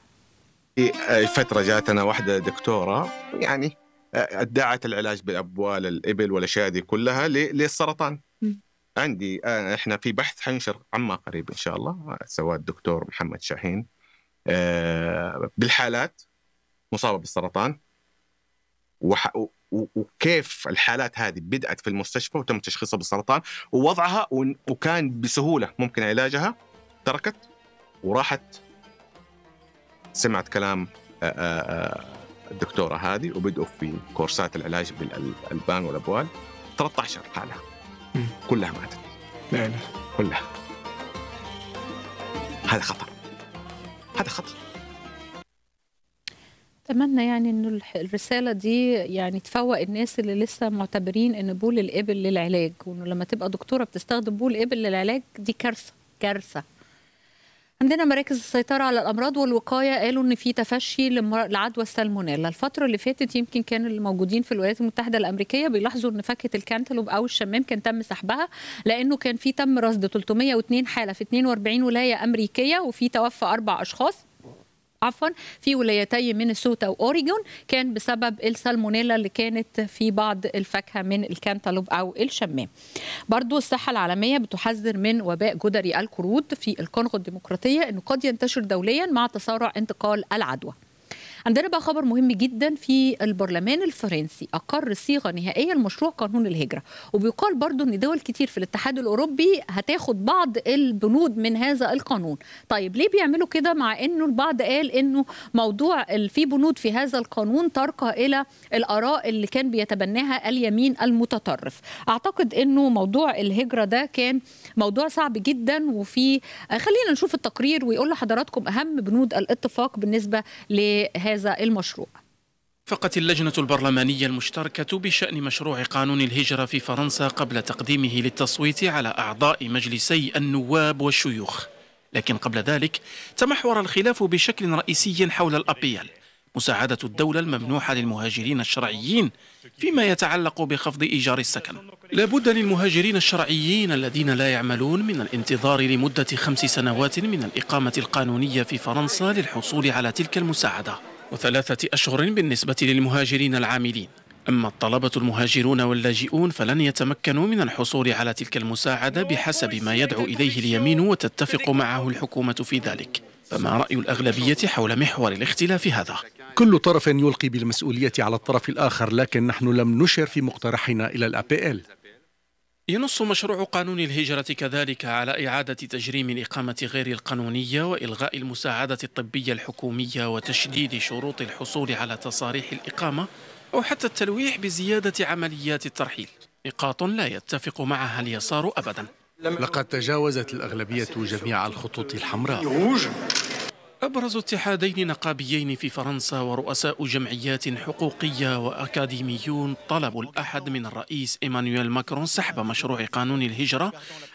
فترة جاتنا واحدة دكتورة يعني أه، ادعت العلاج بالابوال الابل والاشياء دي كلها للسرطان عندي أه، احنا في بحث حنشر عما قريب ان شاء الله سواء الدكتور محمد شاهين أه، بالحالات مصابه بالسرطان وكيف الحالات هذه بدات في المستشفى وتم تشخيصها بالسرطان ووضعها وكان بسهوله ممكن علاجها تركت وراحت سمعت كلام الدكتوره هذه وبدأوا في كورسات العلاج بالالبان والابوال 13 حاله كلها ماتت لا كلها هذا خطر هذا خطر اتمنى يعني انه الرساله دي يعني تفوق الناس اللي لسه معتبرين ان بول الابل للعلاج وانه لما تبقى دكتوره بتستخدم بول الابل للعلاج دي كارثه كارثه عندنا مراكز السيطرة على الأمراض والوقاية قالوا إن في تفشي لعدوى السالمونيلا، الفترة اللي فاتت يمكن كان الموجودين في الولايات المتحدة الأمريكية بيلاحظوا إن فاكهة الكانتلوب أو الشمام كان تم سحبها لأنه كان في تم رصد 302 حالة في 42 ولاية أمريكية وفي توفى أربع أشخاص عفوا في ولايتي مينيسوتا واوريجون كان بسبب السالمونيلا اللي كانت في بعض الفاكهه من الكانتالوب او الشمام. برضو الصحه العالميه بتحذر من وباء جدري القرود في الكونغو الديمقراطيه انه قد ينتشر دوليا مع تسارع انتقال العدوى. عندنا بقى خبر مهم جدا في البرلمان الفرنسي اقر صيغه نهائيه لمشروع قانون الهجره وبيقال برضو ان دول كتير في الاتحاد الاوروبي هتاخد بعض البنود من هذا القانون طيب ليه بيعملوا كده مع انه البعض قال انه موضوع في بنود في هذا القانون ترقى الى الاراء اللي كان بيتبناها اليمين المتطرف اعتقد انه موضوع الهجره ده كان موضوع صعب جدا وفي خلينا نشوف التقرير ويقول لحضراتكم اهم بنود الاتفاق بالنسبه لهذا هذا المشروع فقط اللجنة البرلمانية المشتركة بشأن مشروع قانون الهجرة في فرنسا قبل تقديمه للتصويت على أعضاء مجلسي النواب والشيوخ لكن قبل ذلك تمحور الخلاف بشكل رئيسي حول الأبيال مساعدة الدولة الممنوحة للمهاجرين الشرعيين فيما يتعلق بخفض إيجار السكن لا بد للمهاجرين الشرعيين الذين لا يعملون من الانتظار لمدة خمس سنوات من الإقامة القانونية في فرنسا للحصول على تلك المساعدة وثلاثة أشهر بالنسبة للمهاجرين العاملين أما الطلبة المهاجرون واللاجئون فلن يتمكنوا من الحصول على تلك المساعدة بحسب ما يدعو إليه اليمين وتتفق معه الحكومة في ذلك فما رأي الأغلبية حول محور الاختلاف هذا؟ كل طرف يلقي بالمسؤولية على الطرف الآخر لكن نحن لم نشر في مقترحنا إلى الأبي ينص مشروع قانون الهجرة كذلك على إعادة تجريم الإقامة غير القانونية وإلغاء المساعدة الطبية الحكومية وتشديد شروط الحصول على تصاريح الإقامة أو حتى التلويح بزيادة عمليات الترحيل نقاط لا يتفق معها اليسار أبدا لقد تجاوزت الأغلبية جميع الخطوط الحمراء أبرز اتحادين نقابيين في فرنسا ورؤساء جمعيات حقوقية وأكاديميون طلبوا الأحد من الرئيس إيمانويل ماكرون سحب مشروع قانون الهجرة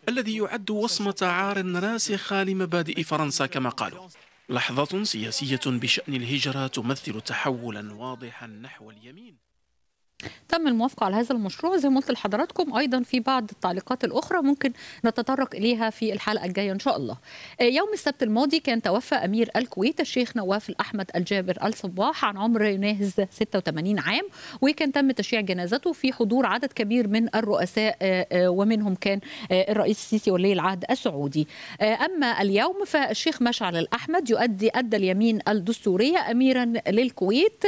الذي يعد وصمة عار راسخة لمبادئ فرنسا كما قالوا لحظة سياسية بشأن الهجرة تمثل تحولا واضحا نحو اليمين تم الموافقة على هذا المشروع زي ما قلت لحضراتكم أيضا في بعض التعليقات الأخرى ممكن نتطرق إليها في الحلقة الجاية إن شاء الله آه، يوم السبت الماضي كان توفى أمير الكويت الشيخ نواف الأحمد الجابر الصباح عن عمر يناهز 86 عام وكان تم تشييع جنازته في حضور عدد كبير من الرؤساء آه، آه، ومنهم كان الرئيس السيسي ولي العهد السعودي أما اليوم فالشيخ مشعل الأحمد يؤدي أدى اليمين الدستورية أميرا للكويت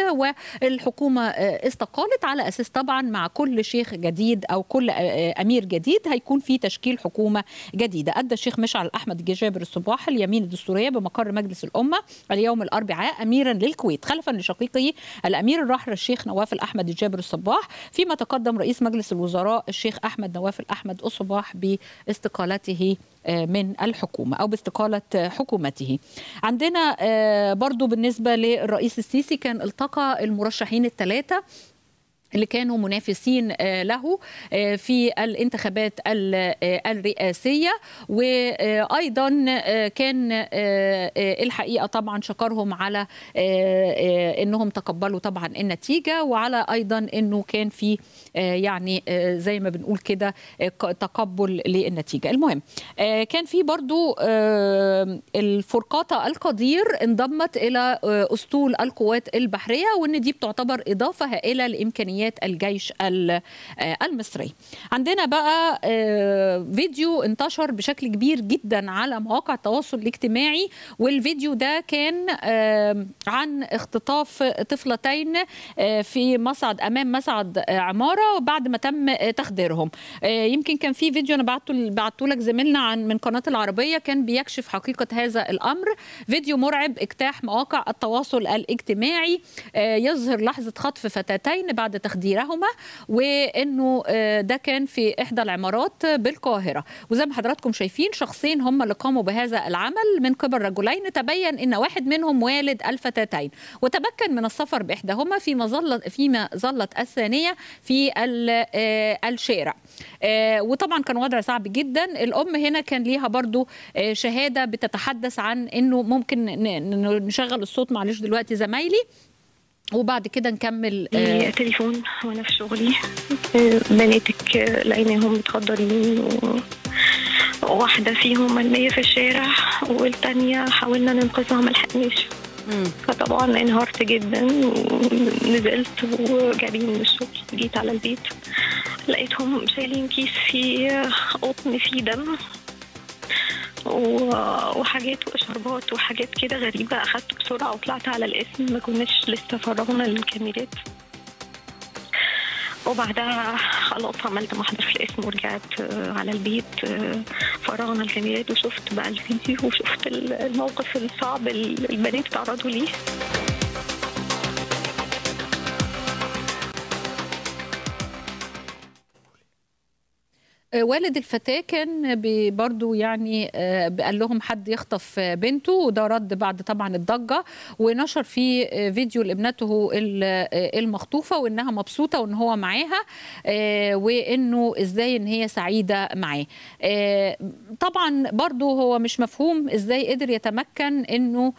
والحكومة استقالت على اساس طبعا مع كل شيخ جديد او كل آه، آه، امير جديد هيكون في تشكيل حكومه جديده ادى الشيخ مشعل احمد جابر الصباح اليمين الدستوريه بمقر مجلس الامه اليوم الاربعاء اميرا للكويت خلفا لشقيقه الامير الراحل الشيخ نواف الاحمد جابر الصباح فيما تقدم رئيس مجلس الوزراء الشيخ احمد نواف الاحمد الصباح باستقالته آه، من الحكومة أو باستقالة حكومته عندنا برضو بالنسبة للرئيس السيسي كان التقى المرشحين الثلاثة اللي كانوا منافسين آه، له آه، في الانتخابات آه، الرئاسيه وايضا كان الحقيقه طبعا شكرهم على انهم تقبلوا طبعا النتيجه وعلى ايضا انه كان في يعني زي ما بنقول كده تقبل للنتيجه المهم كان في برضو الفرقاطه القدير انضمت الى اسطول القوات البحريه وان دي بتعتبر اضافه هائله لامكانيات امكانيات الجيش آه، المصري عندنا بقى آه، فيديو انتشر بشكل كبير جدا على مواقع التواصل الاجتماعي والفيديو ده كان آه، عن اختطاف طفلتين في مصعد امام مصعد عماره بعد ما تم تخديرهم يمكن كان في فيديو انا بعته بعته لك زميلنا عن من قناه العربيه كان بيكشف حقيقه هذا الامر فيديو مرعب اجتاح مواقع التواصل الاجتماعي يظهر لحظه خطف فتاتين بعد تخديرهم تخديرهما وانه آه، ده كان في احدى العمارات بالقاهره وزي ما حضراتكم شايفين شخصين هم اللي قاموا بهذا العمل من قبل رجلين تبين ان واحد منهم والد الفتاتين وتمكن من السفر باحداهما في مظله فيما ظلت الثانيه في آه، الشارع آه، وطبعا كان وضع صعب جدا الام هنا كان ليها برضو شهاده بتتحدث عن انه ممكن نشغل الصوت معلش دلوقتي زمايلي وبعد كده نكمل آه، يعني تليفون وانا في شغلي بناتك لقيناهم متخدرين وواحدة واحدة فيهم مرمية في الشارع والتانية حاولنا ننقذها ما لحقناش فطبعا انهارت جدا ونزلت وجايبين من الشغل جيت على البيت لقيتهم شايلين كيس فيه قطن فيه دم وحاجات وشربات وحاجات كده غريبة أخدت بسرعة وطلعت على الاسم ما كناش لسه فرغنا الكاميرات وبعدها خلاص عملت محضر في الاسم ورجعت آه، على البيت آه، فرغنا الكاميرات وشفت بقى الفيديو وشفت الموقف الصعب البنات تعرضوا ليه والد الفتاة كان برضو يعني آه، قال لهم حد يخطف بنته وده رد بعد طبعا الضجة ونشر فيه فيديو لابنته آه، المخطوفة وإنها مبسوطة وإن هو معاها آه، وإنه إزاي إن هي سعيدة معاه طبعا برضو هو مش مفهوم إزاي قدر يتمكن إنه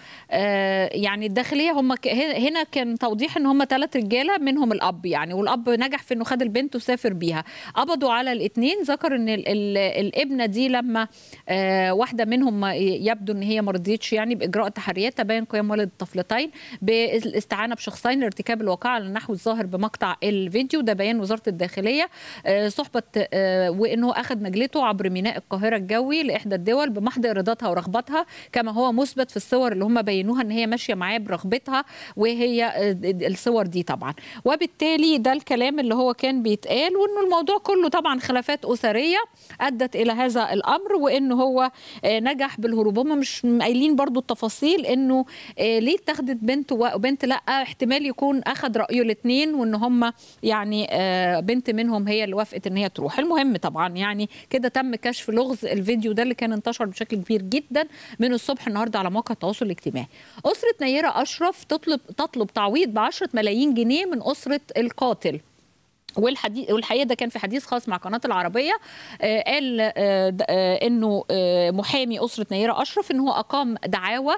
يعني الداخلية هم هنا كان توضيح إن هم ثلاث رجالة منهم الأب يعني والأب نجح في إنه خد البنت وسافر بيها قبضوا على الاثنين ذكر افتكر ان ال ال الابنه دي لما آه، واحده منهم يبدو ان هي ما رضيتش يعني باجراء تحريات تبين قيام والد الطفلتين بالاستعانه بشخصين لارتكاب الواقعه على النحو الظاهر بمقطع الفيديو ده بيان وزاره الداخليه آه، صحبه آه، وانه اخذ نجلته عبر ميناء القاهره الجوي لاحدى الدول بمحض ارادتها ورغبتها كما هو مثبت في الصور اللي هم بينوها ان هي ماشيه معاه برغبتها وهي الصور دي طبعا وبالتالي ده الكلام اللي هو كان بيتقال وانه الموضوع كله طبعا خلافات اسريه عسكريه ادت الى هذا الامر وان هو آه، نجح بالهروب هم مش قايلين برضو التفاصيل انه آه، ليه اتخذت بنت وبنت لا احتمال يكون اخذ رايه الاثنين وان هم يعني آه، بنت منهم هي اللي وافقت ان هي تروح المهم طبعا يعني كده تم كشف لغز الفيديو ده اللي كان انتشر بشكل كبير جدا من الصبح النهارده على مواقع التواصل الاجتماعي اسره نيره اشرف تطلب تطلب تعويض ب 10 ملايين جنيه من اسره القاتل والحديث والحقيقه ده كان في حديث خاص مع قناه العربيه آه، قال آه، آه، انه محامي اسره نيره اشرف ان هو اقام دعاوى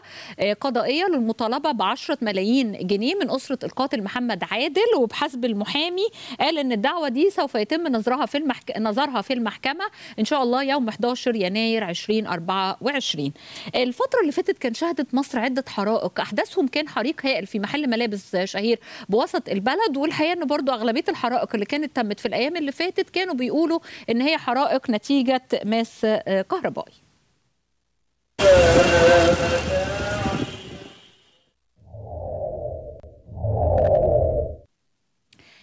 قضائيه للمطالبه ب 10 ملايين جنيه من اسره القاتل محمد عادل وبحسب المحامي قال ان الدعوه دي سوف يتم نظرها في المحك... نظرها في المحكمه ان شاء الله يوم 11 يناير 2024 الفتره اللي فاتت كان شهدت مصر عده حرائق احداثهم كان حريق هائل في محل ملابس شهير بوسط البلد والحقيقه ان برضو اغلبيه الحرائق اللي اللي كانت تمت في الايام اللي فاتت كانوا بيقولوا ان هي حرائق نتيجه ماس آه، كهربائي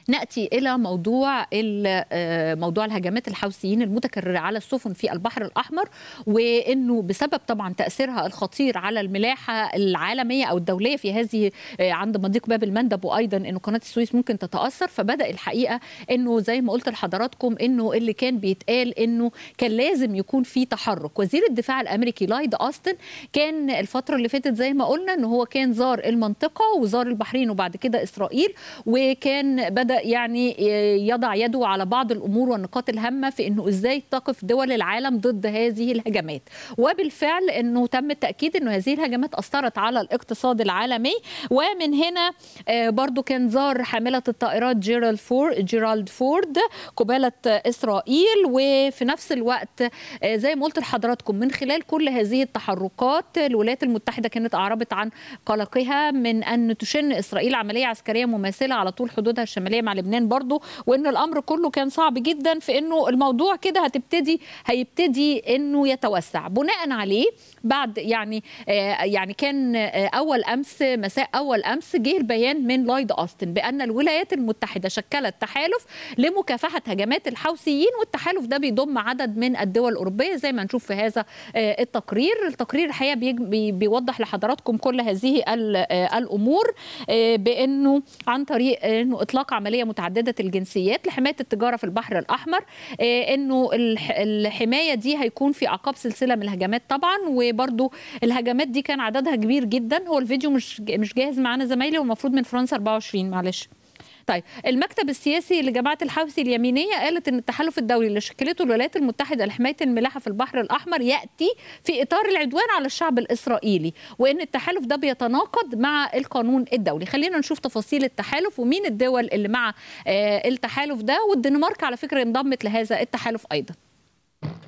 ناتي الى موضوع آه، موضوع الهجمات الحوثيين المتكرره على السفن في البحر الاحمر وانه بسبب طبعا تاثيرها الخطير على الملاحه العالميه او الدوليه في هذه آه، عند مضيق باب المندب وايضا انه قناه السويس ممكن تتاثر فبدا الحقيقه انه زي ما قلت لحضراتكم انه اللي كان بيتقال انه كان لازم يكون في تحرك وزير الدفاع الامريكي لايد اوستن كان الفتره اللي فاتت زي ما قلنا ان هو كان زار المنطقه وزار البحرين وبعد كده اسرائيل وكان بدا يعني آه، يضع يده على بعض الامور والنقاط الهامه في انه ازاي تقف دول العالم ضد هذه الهجمات وبالفعل انه تم التاكيد انه هذه الهجمات اثرت على الاقتصاد العالمي ومن هنا آه، برضو كان زار حامله الطائرات جيرالد فورد جيرالد فورد قباله اسرائيل وفي نفس الوقت آه، زي ما قلت لحضراتكم من خلال كل هذه التحركات الولايات المتحده كانت اعربت عن قلقها من ان تشن اسرائيل عمليه عسكريه مماثله على طول حدودها الشماليه مع لبنان برضو وان الامر كله كان صعب جدا في انه الموضوع كده هتبتدي هيبتدي انه يتوسع بناء عليه بعد يعني آه، يعني كان آه، اول امس مساء اول امس جه البيان من لويد اوستن بان الولايات المتحده شكلت تحالف لمكافحه هجمات الحوثيين والتحالف ده بيضم عدد من الدول الاوروبيه زي ما نشوف في هذا آه، التقرير التقرير الحقيقه بيوضح لحضراتكم كل هذه الامور بانه عن طريق انه اطلاق عمليه عمليه متعدده الجنسيات لحمايه التجاره في البحر الاحمر آه، انه الحمايه دي هيكون في اعقاب سلسله من الهجمات طبعا وبرده الهجمات دي كان عددها كبير جدا هو الفيديو مش مش جاهز معانا زمايلي ومفروض من فرنسا 24 معلش طيب المكتب السياسي لجماعه الحوثي اليمينيه قالت ان التحالف الدولي اللي شكلته الولايات المتحده لحمايه الملاحه في البحر الاحمر ياتي في اطار العدوان على الشعب الاسرائيلي وان التحالف ده بيتناقض مع القانون الدولي خلينا نشوف تفاصيل التحالف ومين الدول اللي مع آه، التحالف ده والدنمارك على فكره انضمت لهذا التحالف ايضا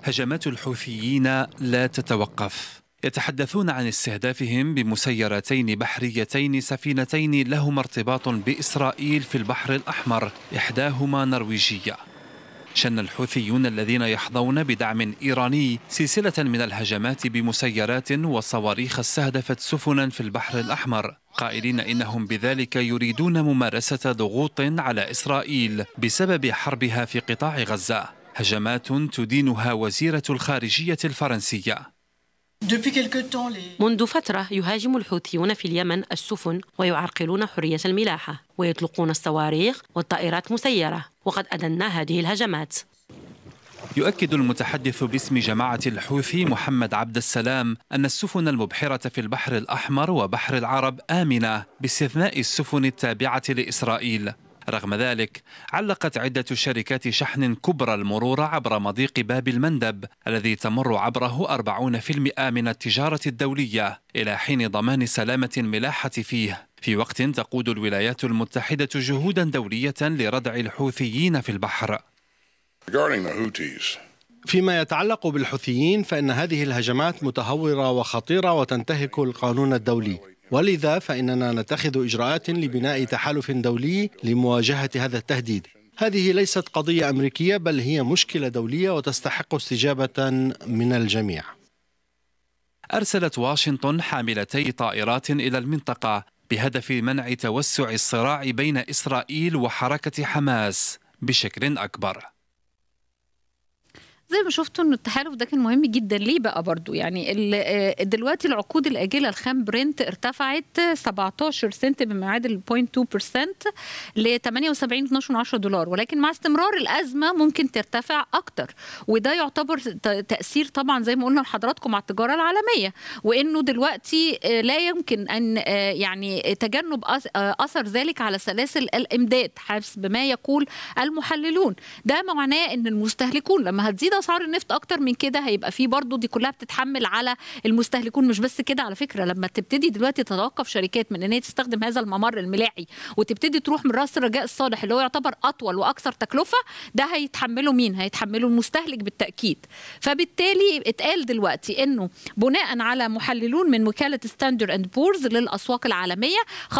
هجمات الحوثيين لا تتوقف يتحدثون عن استهدافهم بمسيرتين بحريتين سفينتين لهما ارتباط بإسرائيل في البحر الأحمر إحداهما نرويجية شن الحوثيون الذين يحظون بدعم إيراني سلسلة من الهجمات بمسيرات وصواريخ استهدفت سفنا في البحر الأحمر قائلين إنهم بذلك يريدون ممارسة ضغوط على إسرائيل بسبب حربها في قطاع غزة هجمات تدينها وزيرة الخارجية الفرنسية منذ فترة يهاجم الحوثيون في اليمن السفن ويعرقلون حرية الملاحة ويطلقون الصواريخ والطائرات مسيرة وقد أدنا هذه الهجمات يؤكد المتحدث باسم جماعة الحوثي محمد عبد السلام أن السفن المبحرة في البحر الأحمر وبحر العرب آمنة باستثناء السفن التابعة لإسرائيل رغم ذلك علقت عدة شركات شحن كبرى المرور عبر مضيق باب المندب الذي تمر عبره 40% من التجارة الدولية إلى حين ضمان سلامة الملاحة فيه في وقت تقود الولايات المتحدة جهودا دولية لردع الحوثيين في البحر فيما يتعلق بالحوثيين فإن هذه الهجمات متهورة وخطيرة وتنتهك القانون الدولي ولذا فإننا نتخذ إجراءات لبناء تحالف دولي لمواجهة هذا التهديد هذه ليست قضية أمريكية بل هي مشكلة دولية وتستحق استجابة من الجميع أرسلت واشنطن حاملتي طائرات إلى المنطقة بهدف منع توسع الصراع بين إسرائيل وحركة حماس بشكل أكبر زي ما شفتوا ان التحالف ده كان مهم جدا ليه بقى برضو يعني آه، دلوقتي العقود الاجله الخام برنت ارتفعت 17 سنت بمعادل 0.2% ل 78.12 دولار ولكن مع استمرار الازمه ممكن ترتفع اكتر وده يعتبر تاثير طبعا زي ما قلنا لحضراتكم على التجاره العالميه وانه دلوقتي آه، لا يمكن ان آه، يعني تجنب اثر ذلك على سلاسل الامداد حسب ما يقول المحللون ده معناه ان المستهلكون لما هتزيد اكيد اسعار النفط اكتر من كده هيبقى فيه برضو دي كلها بتتحمل على المستهلكون مش بس كده على فكره لما تبتدي دلوقتي تتوقف شركات من ان هي تستخدم هذا الممر الملاحي وتبتدي تروح من راس الرجاء الصالح اللي هو يعتبر اطول واكثر تكلفه ده هيتحمله مين هيتحمله المستهلك بالتاكيد فبالتالي اتقال دلوقتي انه بناء على محللون من وكاله ستاندر اند بورز للاسواق العالميه 15%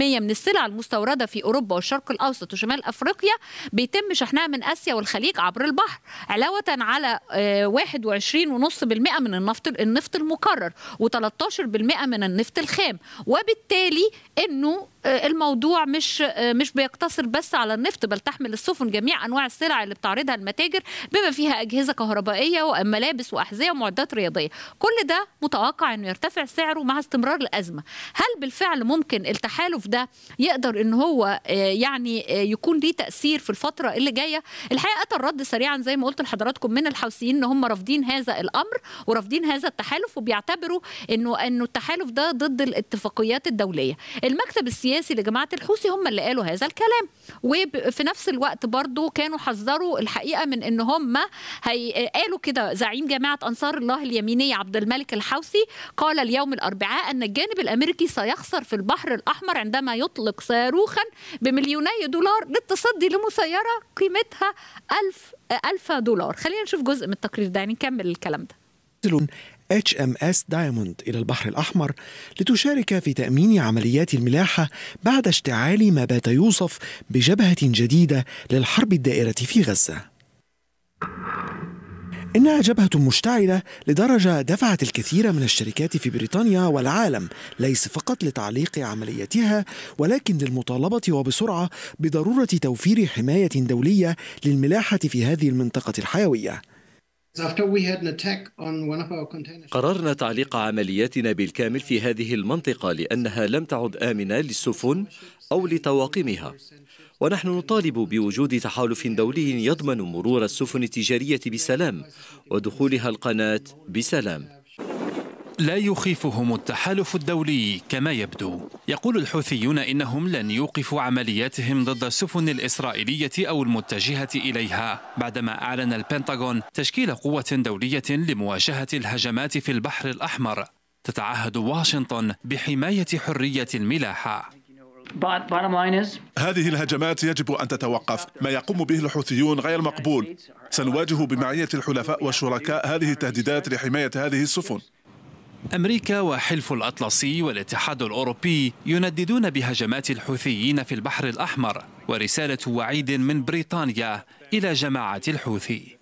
من السلع المستورده في اوروبا والشرق الاوسط وشمال افريقيا بيتم شحنها من اسيا والخليج عبر البحر علاوة على 21.5% آه، من النفط النفط المكرر و13% من النفط الخام وبالتالي انه آه، الموضوع مش آه، مش بيقتصر بس على النفط بل تحمل السفن جميع انواع السلع اللي بتعرضها المتاجر بما فيها اجهزه كهربائيه وملابس واحذيه ومعدات رياضيه كل ده متوقع انه يرتفع سعره مع استمرار الازمه هل بالفعل ممكن التحالف ده يقدر ان هو يعني يكون ليه تاثير في الفتره اللي جايه الحقيقه الرد سريعا زي ما قلت لحضرتك حضراتكم من الحوثيين ان هم رافضين هذا الامر ورافضين هذا التحالف وبيعتبروا انه انه التحالف ده ضد الاتفاقيات الدوليه المكتب السياسي لجماعه الحوثي هم اللي قالوا هذا الكلام وفي نفس الوقت برضو كانوا حذروا الحقيقه من ان هم هي قالوا كده زعيم جماعه انصار الله اليمينيه عبد الملك الحوثي قال اليوم الاربعاء ان الجانب الامريكي سيخسر في البحر الاحمر عندما يطلق صاروخا بمليوني دولار للتصدي لمسيره قيمتها 1000 1000 دولار دولار خلينا نشوف جزء من التقرير ده يعني نكمل الكلام ده اتش ام اس دايموند إلى البحر الأحمر لتشارك في تأمين عمليات الملاحة بعد اشتعال ما بات يوصف بجبهة جديدة للحرب الدائرة في غزة إنها جبهة مشتعلة لدرجة دفعت الكثير من الشركات في بريطانيا والعالم ليس فقط لتعليق عملياتها ولكن للمطالبة وبسرعة بضرورة توفير حماية دولية للملاحة في هذه المنطقة الحيوية. قررنا تعليق عملياتنا بالكامل في هذه المنطقة لأنها لم تعد آمنة للسفن أو لطواقمها ونحن نطالب بوجود تحالف دولي يضمن مرور السفن التجارية بسلام ودخولها القناة بسلام لا يخيفهم التحالف الدولي كما يبدو يقول الحوثيون انهم لن يوقفوا عملياتهم ضد السفن الاسرائيليه او المتجهه اليها بعدما اعلن البنتاغون تشكيل قوه دوليه لمواجهه الهجمات في البحر الاحمر تتعهد واشنطن بحمايه حريه الملاحه هذه الهجمات يجب أن تتوقف ما يقوم به الحوثيون غير مقبول سنواجه بمعية الحلفاء والشركاء هذه التهديدات لحماية هذه السفن أمريكا وحلف الأطلسي والاتحاد الأوروبي ينددون بهجمات الحوثيين في البحر الأحمر ورسالة وعيد من بريطانيا إلى جماعة الحوثي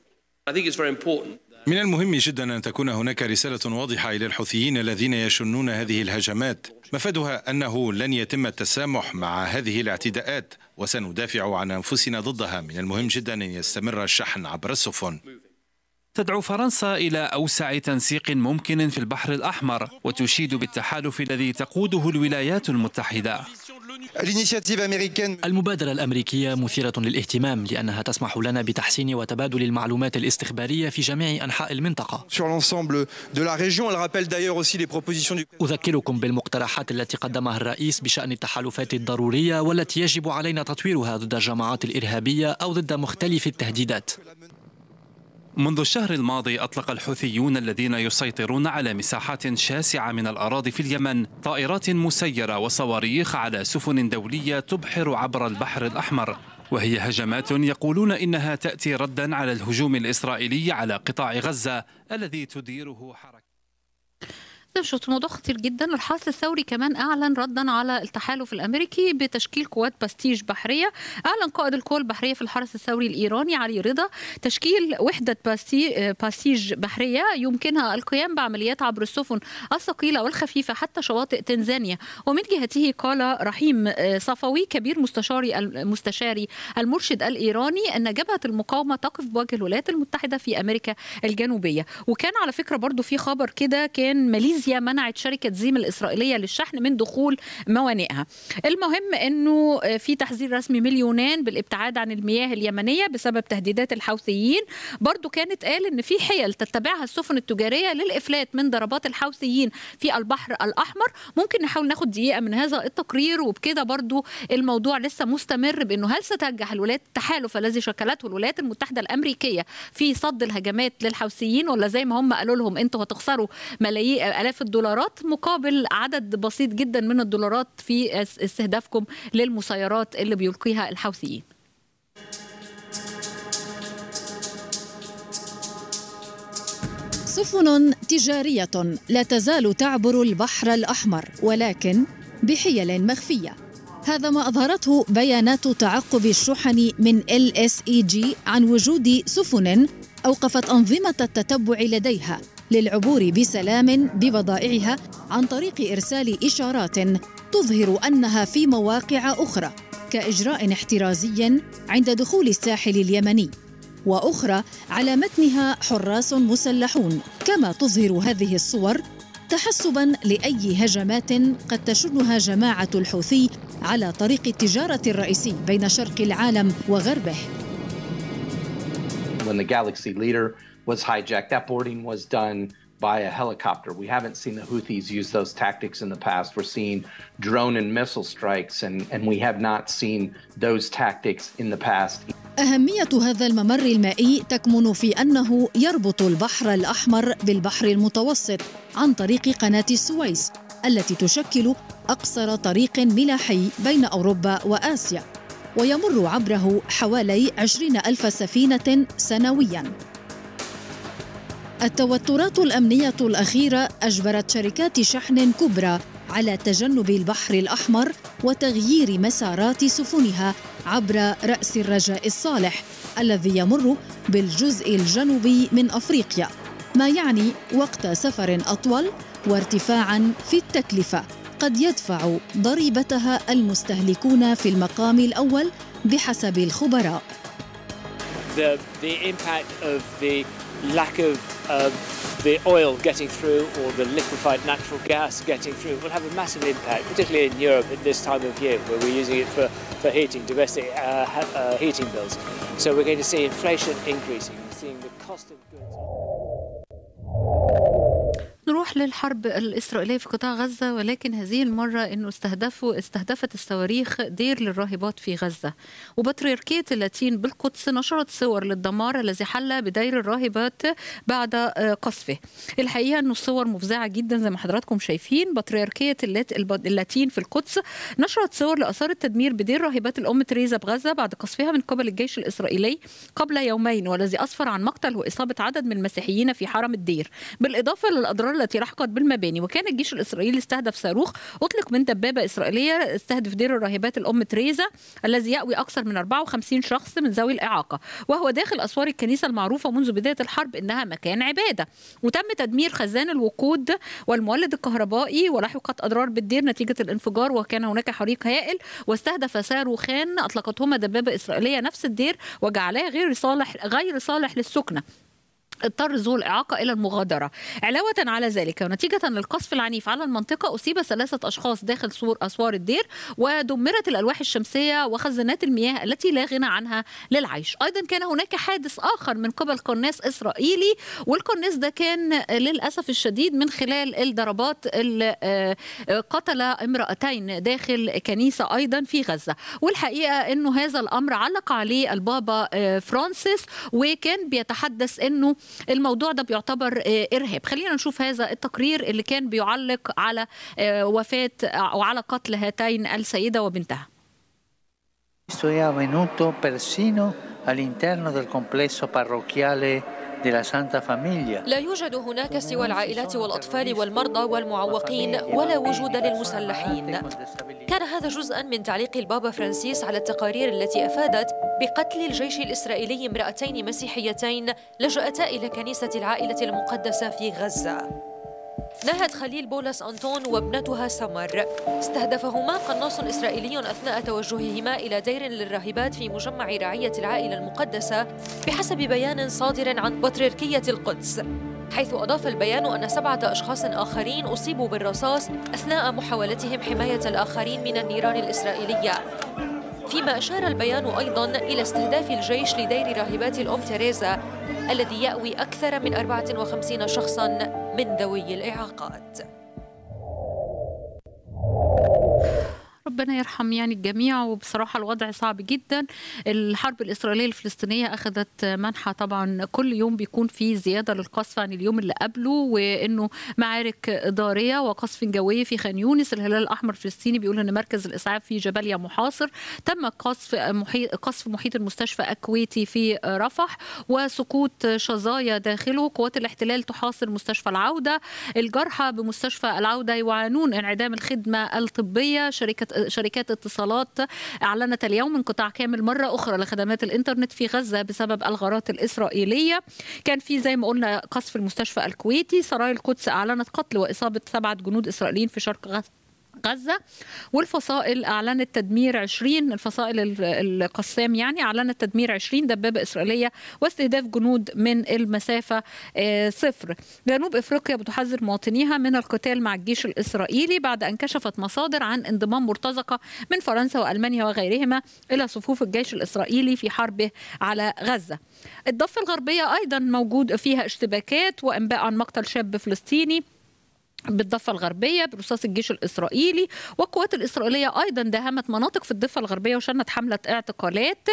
من المهم جدا أن تكون هناك رسالة واضحة إلى الحوثيين الذين يشنون هذه الهجمات مفادها أنه لن يتم التسامح مع هذه الاعتداءات وسندافع عن أنفسنا ضدها من المهم جدا أن يستمر الشحن عبر السفن تدعو فرنسا إلى أوسع تنسيق ممكن في البحر الأحمر وتشيد بالتحالف الذي تقوده الولايات المتحدة المبادرة الأمريكية مثيرة للاهتمام لأنها تسمح لنا بتحسين وتبادل المعلومات الاستخبارية في جميع أنحاء المنطقة أذكركم بالمقترحات التي قدمها الرئيس بشأن التحالفات الضرورية والتي يجب علينا تطويرها ضد الجماعات الإرهابية أو ضد مختلف التهديدات منذ الشهر الماضي أطلق الحوثيون الذين يسيطرون على مساحات شاسعة من الأراضي في اليمن طائرات مسيرة وصواريخ على سفن دولية تبحر عبر البحر الأحمر وهي هجمات يقولون إنها تأتي ردا على الهجوم الإسرائيلي على قطاع غزة الذي تديره حركة شفت الموضوع خطير جدا الحرس الثوري كمان اعلن ردا على التحالف الامريكي بتشكيل قوات باستيج بحريه اعلن قائد القوى البحريه في الحرس الثوري الايراني علي رضا تشكيل وحده باستيج بحريه يمكنها القيام بعمليات عبر السفن الثقيله والخفيفه حتى شواطئ تنزانيا ومن جهته قال رحيم آه، صفوي كبير مستشاري المستشاري المرشد الايراني ان جبهه المقاومه تقف بوجه الولايات المتحده في امريكا الجنوبيه وكان على فكره برضو في خبر كده كان ماليزيا روسيا منعت شركة زيم الإسرائيلية للشحن من دخول موانئها المهم أنه في تحذير رسمي من اليونان بالابتعاد عن المياه اليمنية بسبب تهديدات الحوثيين برضو كانت قال أن في حيل تتبعها السفن التجارية للإفلات من ضربات الحوثيين في البحر الأحمر ممكن نحاول ناخد دقيقة من هذا التقرير وبكده برضو الموضوع لسه مستمر بأنه هل ستنجح الولايات التحالف الذي شكلته الولايات المتحدة الأمريكية في صد الهجمات للحوثيين ولا زي ما هم قالوا لهم انتوا هتخسروا ملايين الاف آلاف الدولارات مقابل عدد بسيط جدا من الدولارات في استهدافكم للمسيرات اللي بيلقيها الحوثيين سفن تجارية لا تزال تعبر البحر الأحمر ولكن بحيل مخفية هذا ما أظهرته بيانات تعقب الشحن من LSEG عن وجود سفن أوقفت أنظمة التتبع لديها للعبور بسلام ببضائعها عن طريق ارسال اشارات تظهر انها في مواقع اخرى كاجراء احترازي عند دخول الساحل اليمني واخرى على متنها حراس مسلحون كما تظهر هذه الصور تحسبا لاي هجمات قد تشنها جماعه الحوثي على طريق التجاره الرئيسي بين شرق العالم وغربه when the Galaxy leader was hijacked. That boarding was done by a helicopter. We haven't seen the Houthis use those tactics in the past. We're seeing drone and missile strikes, and, and we have not seen those tactics in the past. أهمية هذا الممر المائي تكمن في أنه يربط البحر الأحمر بالبحر المتوسط عن طريق قناة السويس التي تشكل أقصر طريق ملاحي بين أوروبا وآسيا ويمر عبره حوالي 20 ألف سفينة سنوياً التوترات الأمنية الأخيرة أجبرت شركات شحن كبرى على تجنب البحر الأحمر وتغيير مسارات سفنها عبر رأس الرجاء الصالح الذي يمر بالجزء الجنوبي من أفريقيا ما يعني وقت سفر أطول وارتفاعا في التكلفة قد يدفع ضريبتها المستهلكون في المقام الأول بحسب الخبراء. The, the impact of the lack of uh, the oil getting through or the liquefied natural gas getting through will have a massive impact, particularly in Europe at this time of year where we're using it for, for heating, domestic uh, uh, heating bills. So we're going to see inflation increasing, we're seeing the cost of goods. نروح للحرب الإسرائيلية في قطاع غزة ولكن هذه المرة أنه استهدفوا استهدفت الصواريخ دير للراهبات في غزة وبطريركية اللاتين بالقدس نشرت صور للدمار الذي حل بدير الراهبات بعد آه، قصفه الحقيقة أنه الصور مفزعة جدا زي ما حضراتكم شايفين بطريركية اللاتين في القدس نشرت صور لآثار التدمير بدير راهبات الأم تريزا بغزة بعد قصفها من قبل الجيش الإسرائيلي قبل يومين والذي أسفر عن مقتل وإصابة عدد من المسيحيين في حرم الدير بالإضافة للأضرار التي لحقت بالمباني وكان الجيش الإسرائيلي استهدف صاروخ أطلق من دبابة إسرائيلية استهدف دير الراهبات الأم تريزا الذي يأوي أكثر من 54 شخص من ذوي الإعاقة وهو داخل أسوار الكنيسة المعروفة منذ بداية الحرب إنها مكان عبادة وتم تدمير خزان الوقود والمولد الكهربائي ولحقت أضرار بالدير نتيجة الانفجار وكان هناك حريق هائل واستهدف صاروخان أطلقتهما دبابة إسرائيلية نفس الدير وجعلاه غير صالح غير صالح للسكنة اضطر ذو الإعاقة إلى المغادرة علاوة على ذلك ونتيجة للقصف العنيف على المنطقة أصيب ثلاثة أشخاص داخل سور أسوار الدير ودمرت الألواح الشمسية وخزانات المياه التي لا غنى عنها للعيش أيضا كان هناك حادث آخر من قبل قناص إسرائيلي والقناص ده كان للأسف الشديد من خلال الضربات اللي آه، قتل امرأتين داخل كنيسة أيضا في غزة والحقيقة أنه هذا الأمر علق عليه البابا آه، فرانسيس وكان بيتحدث أنه الموضوع ده بيعتبر آه، ارهاب خلينا نشوف هذا التقرير اللي كان بيعلق على آه، وفاه او آه، على قتل هاتين السيده وبنتها Questo ha avvenuto persino all'interno del complesso parrocchiale لا يوجد هناك سوى العائلات والأطفال والمرضى والمعوقين ولا وجود للمسلحين كان هذا جزءا من تعليق البابا فرانسيس على التقارير التي أفادت بقتل الجيش الإسرائيلي امرأتين مسيحيتين لجأتا إلى كنيسة العائلة المقدسة في غزة نهت خليل بولس أنطون وابنتها سمر استهدفهما قناص إسرائيلي أثناء توجههما إلى دير للراهبات في مجمع رعية العائلة المقدسة بحسب بيان صادر عن بطريركية القدس حيث أضاف البيان أن سبعة أشخاص آخرين أصيبوا بالرصاص أثناء محاولتهم حماية الآخرين من النيران الإسرائيلية فيما أشار البيان أيضا إلى استهداف الجيش لدير راهبات الأم تيريزا الذي يأوي أكثر من 54 شخصاً من ذوي الإعاقات ربنا يرحم يعني الجميع وبصراحة الوضع صعب جدا الحرب الإسرائيلية الفلسطينية أخذت منحة طبعا كل يوم بيكون في زيادة للقصف عن اليوم اللي قبله وإنه معارك إدارية وقصف جوي في خان يونس الهلال الأحمر الفلسطيني بيقول إن مركز الإسعاف في جباليا محاصر تم قصف محيط قصف محيط المستشفى الكويتي في رفح وسقوط شظايا داخله قوات الاحتلال تحاصر مستشفى العودة الجرحى بمستشفى العودة يعانون انعدام الخدمة الطبية شركة شركات اتصالات أعلنت اليوم انقطاع كامل مرة أخرى لخدمات الإنترنت في غزة بسبب الغارات الإسرائيلية كان في زي ما قلنا قصف المستشفى الكويتي سراي القدس أعلنت قتل وإصابة سبعة جنود إسرائيليين في شرق غزة والفصائل أعلنت تدمير 20 الفصائل القسام يعني أعلنت تدمير 20 دبابة إسرائيلية واستهداف جنود من المسافة آه، صفر جنوب إفريقيا بتحذر مواطنيها من القتال مع الجيش الإسرائيلي بعد أن كشفت مصادر عن انضمام مرتزقة من فرنسا وألمانيا وغيرهما إلى صفوف الجيش الإسرائيلي في حربه على غزة الضفة الغربية أيضا موجود فيها اشتباكات وإنباء عن مقتل شاب فلسطيني بالضفة الغربية برصاص الجيش الإسرائيلي والقوات الإسرائيلية أيضا داهمت مناطق في الضفة الغربية وشنت حملة اعتقالات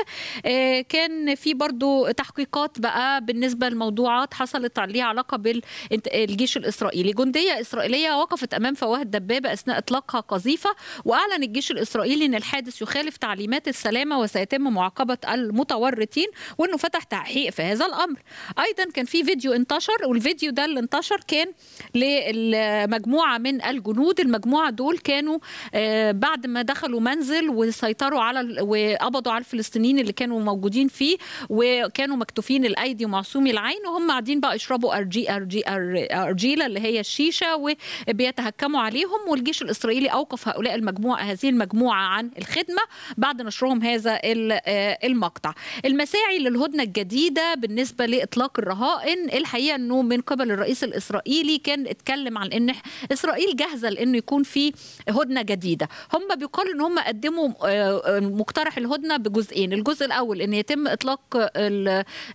آه، كان في برضو تحقيقات بقى بالنسبة لموضوعات حصلت ليها علاقة بالجيش الإسرائيلي جندية إسرائيلية وقفت أمام فواه دبابة أثناء إطلاقها قذيفة وأعلن الجيش الإسرائيلي أن الحادث يخالف تعليمات السلامة وسيتم معاقبة المتورطين وأنه فتح تحقيق في هذا الأمر أيضا كان في فيديو انتشر والفيديو ده اللي انتشر كان لل مجموعه من الجنود المجموعه دول كانوا آه، بعد ما دخلوا منزل وسيطروا على وقبضوا على الفلسطينيين اللي كانوا موجودين فيه وكانوا مكتوفين الايدي ومعصومي العين وهم قاعدين بقى يشربوا ارجي ارجي ارجيله اللي هي الشيشه وبيتهكموا عليهم والجيش الاسرائيلي اوقف هؤلاء المجموعه هذه المجموعه عن الخدمه بعد نشرهم هذا آه، المقطع المساعي للهدنه الجديده بالنسبه لاطلاق الرهائن الحقيقه انه من قبل الرئيس الاسرائيلي كان اتكلم عن ان المنح اسرائيل جاهزه لانه يكون في هدنه جديده هم بيقالوا ان هم قدموا آه، آه، مقترح الهدنه بجزئين الجزء الاول ان يتم اطلاق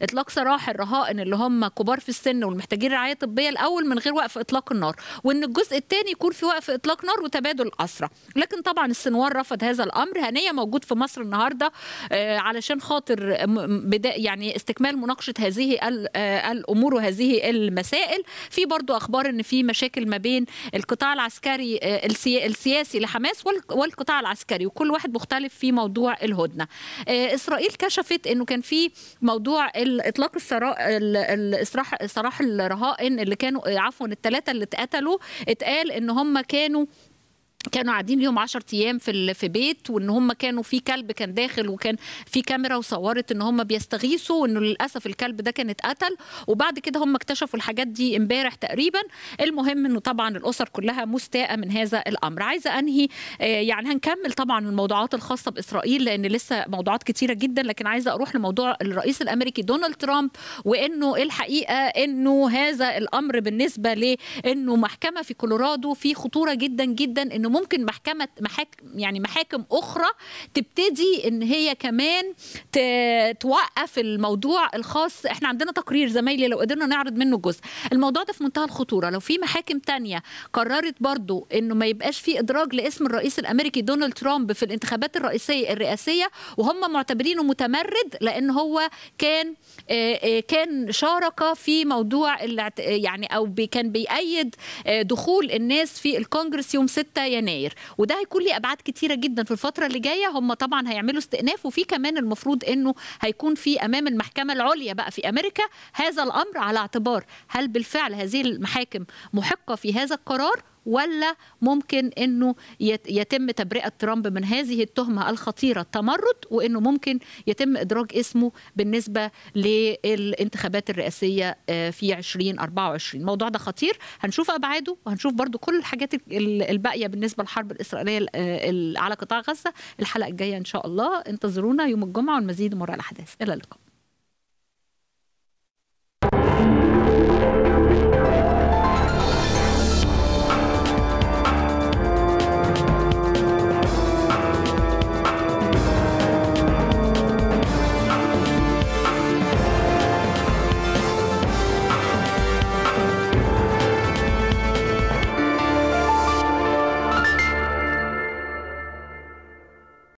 اطلاق سراح الرهائن اللي هم كبار في السن والمحتاجين رعايه طبيه الاول من غير وقف اطلاق النار وان الجزء الثاني يكون في وقف اطلاق نار وتبادل اسرى لكن طبعا السنوار رفض هذا الامر هنيه موجود في مصر النهارده آه، علشان خاطر بدا يعني استكمال مناقشه هذه الامور وهذه المسائل في برضو اخبار ان في مشاكل ما بين بين القطاع العسكري آه، السياسي لحماس والقطاع العسكري وكل واحد مختلف في موضوع الهدنه آه، اسرائيل كشفت انه كان في موضوع اطلاق السراح سراح الرهائن اللي كانوا آه، عفوا الثلاثه اللي اتقتلوا اتقال ان هم كانوا كانوا قاعدين ليهم 10 ايام في في بيت وان هم كانوا في كلب كان داخل وكان في كاميرا وصورت ان هم بيستغيثوا وانه للاسف الكلب ده كان اتقتل وبعد كده هم اكتشفوا الحاجات دي امبارح تقريبا المهم انه طبعا الاسر كلها مستاءه من هذا الامر عايزه انهي آه، يعني هنكمل طبعا الموضوعات الخاصه باسرائيل لان لسه موضوعات كتيره جدا لكن عايزه اروح لموضوع الرئيس الامريكي دونالد ترامب وانه الحقيقه انه هذا الامر بالنسبه لانه محكمه في كولورادو في خطوره جدا جدا انه ممكن محكمه محاكم يعني محاكم اخرى تبتدي ان هي كمان توقف الموضوع الخاص احنا عندنا تقرير زمايلي لو قدرنا نعرض منه جزء الموضوع ده في منتهى الخطوره لو في محاكم تانية قررت برضو انه ما يبقاش في ادراج لاسم الرئيس الامريكي دونالد ترامب في الانتخابات الرئيسيه الرئاسيه وهم معتبرينه متمرد لان هو كان آه، آه، كان شارك في موضوع يعني او كان بيأيد آه، دخول الناس في الكونجرس يوم 6 يناير وده هيكون ليه ابعاد كتيره جدا في الفتره اللي جايه هم طبعا هيعملوا استئناف وفي كمان المفروض انه هيكون في امام المحكمه العليا بقى في امريكا هذا الامر على اعتبار هل بالفعل هذه المحاكم محقه في هذا القرار ولا ممكن انه يتم تبرئه ترامب من هذه التهمه الخطيره التمرد وانه ممكن يتم ادراج اسمه بالنسبه للانتخابات الرئاسيه آه، في 2024 الموضوع ده خطير هنشوف ابعاده وهنشوف برضو كل الحاجات الباقيه بالنسبه للحرب الاسرائيليه على قطاع غزه الحلقه الجايه ان شاء الله انتظرونا يوم الجمعه والمزيد من الاحداث الى اللقاء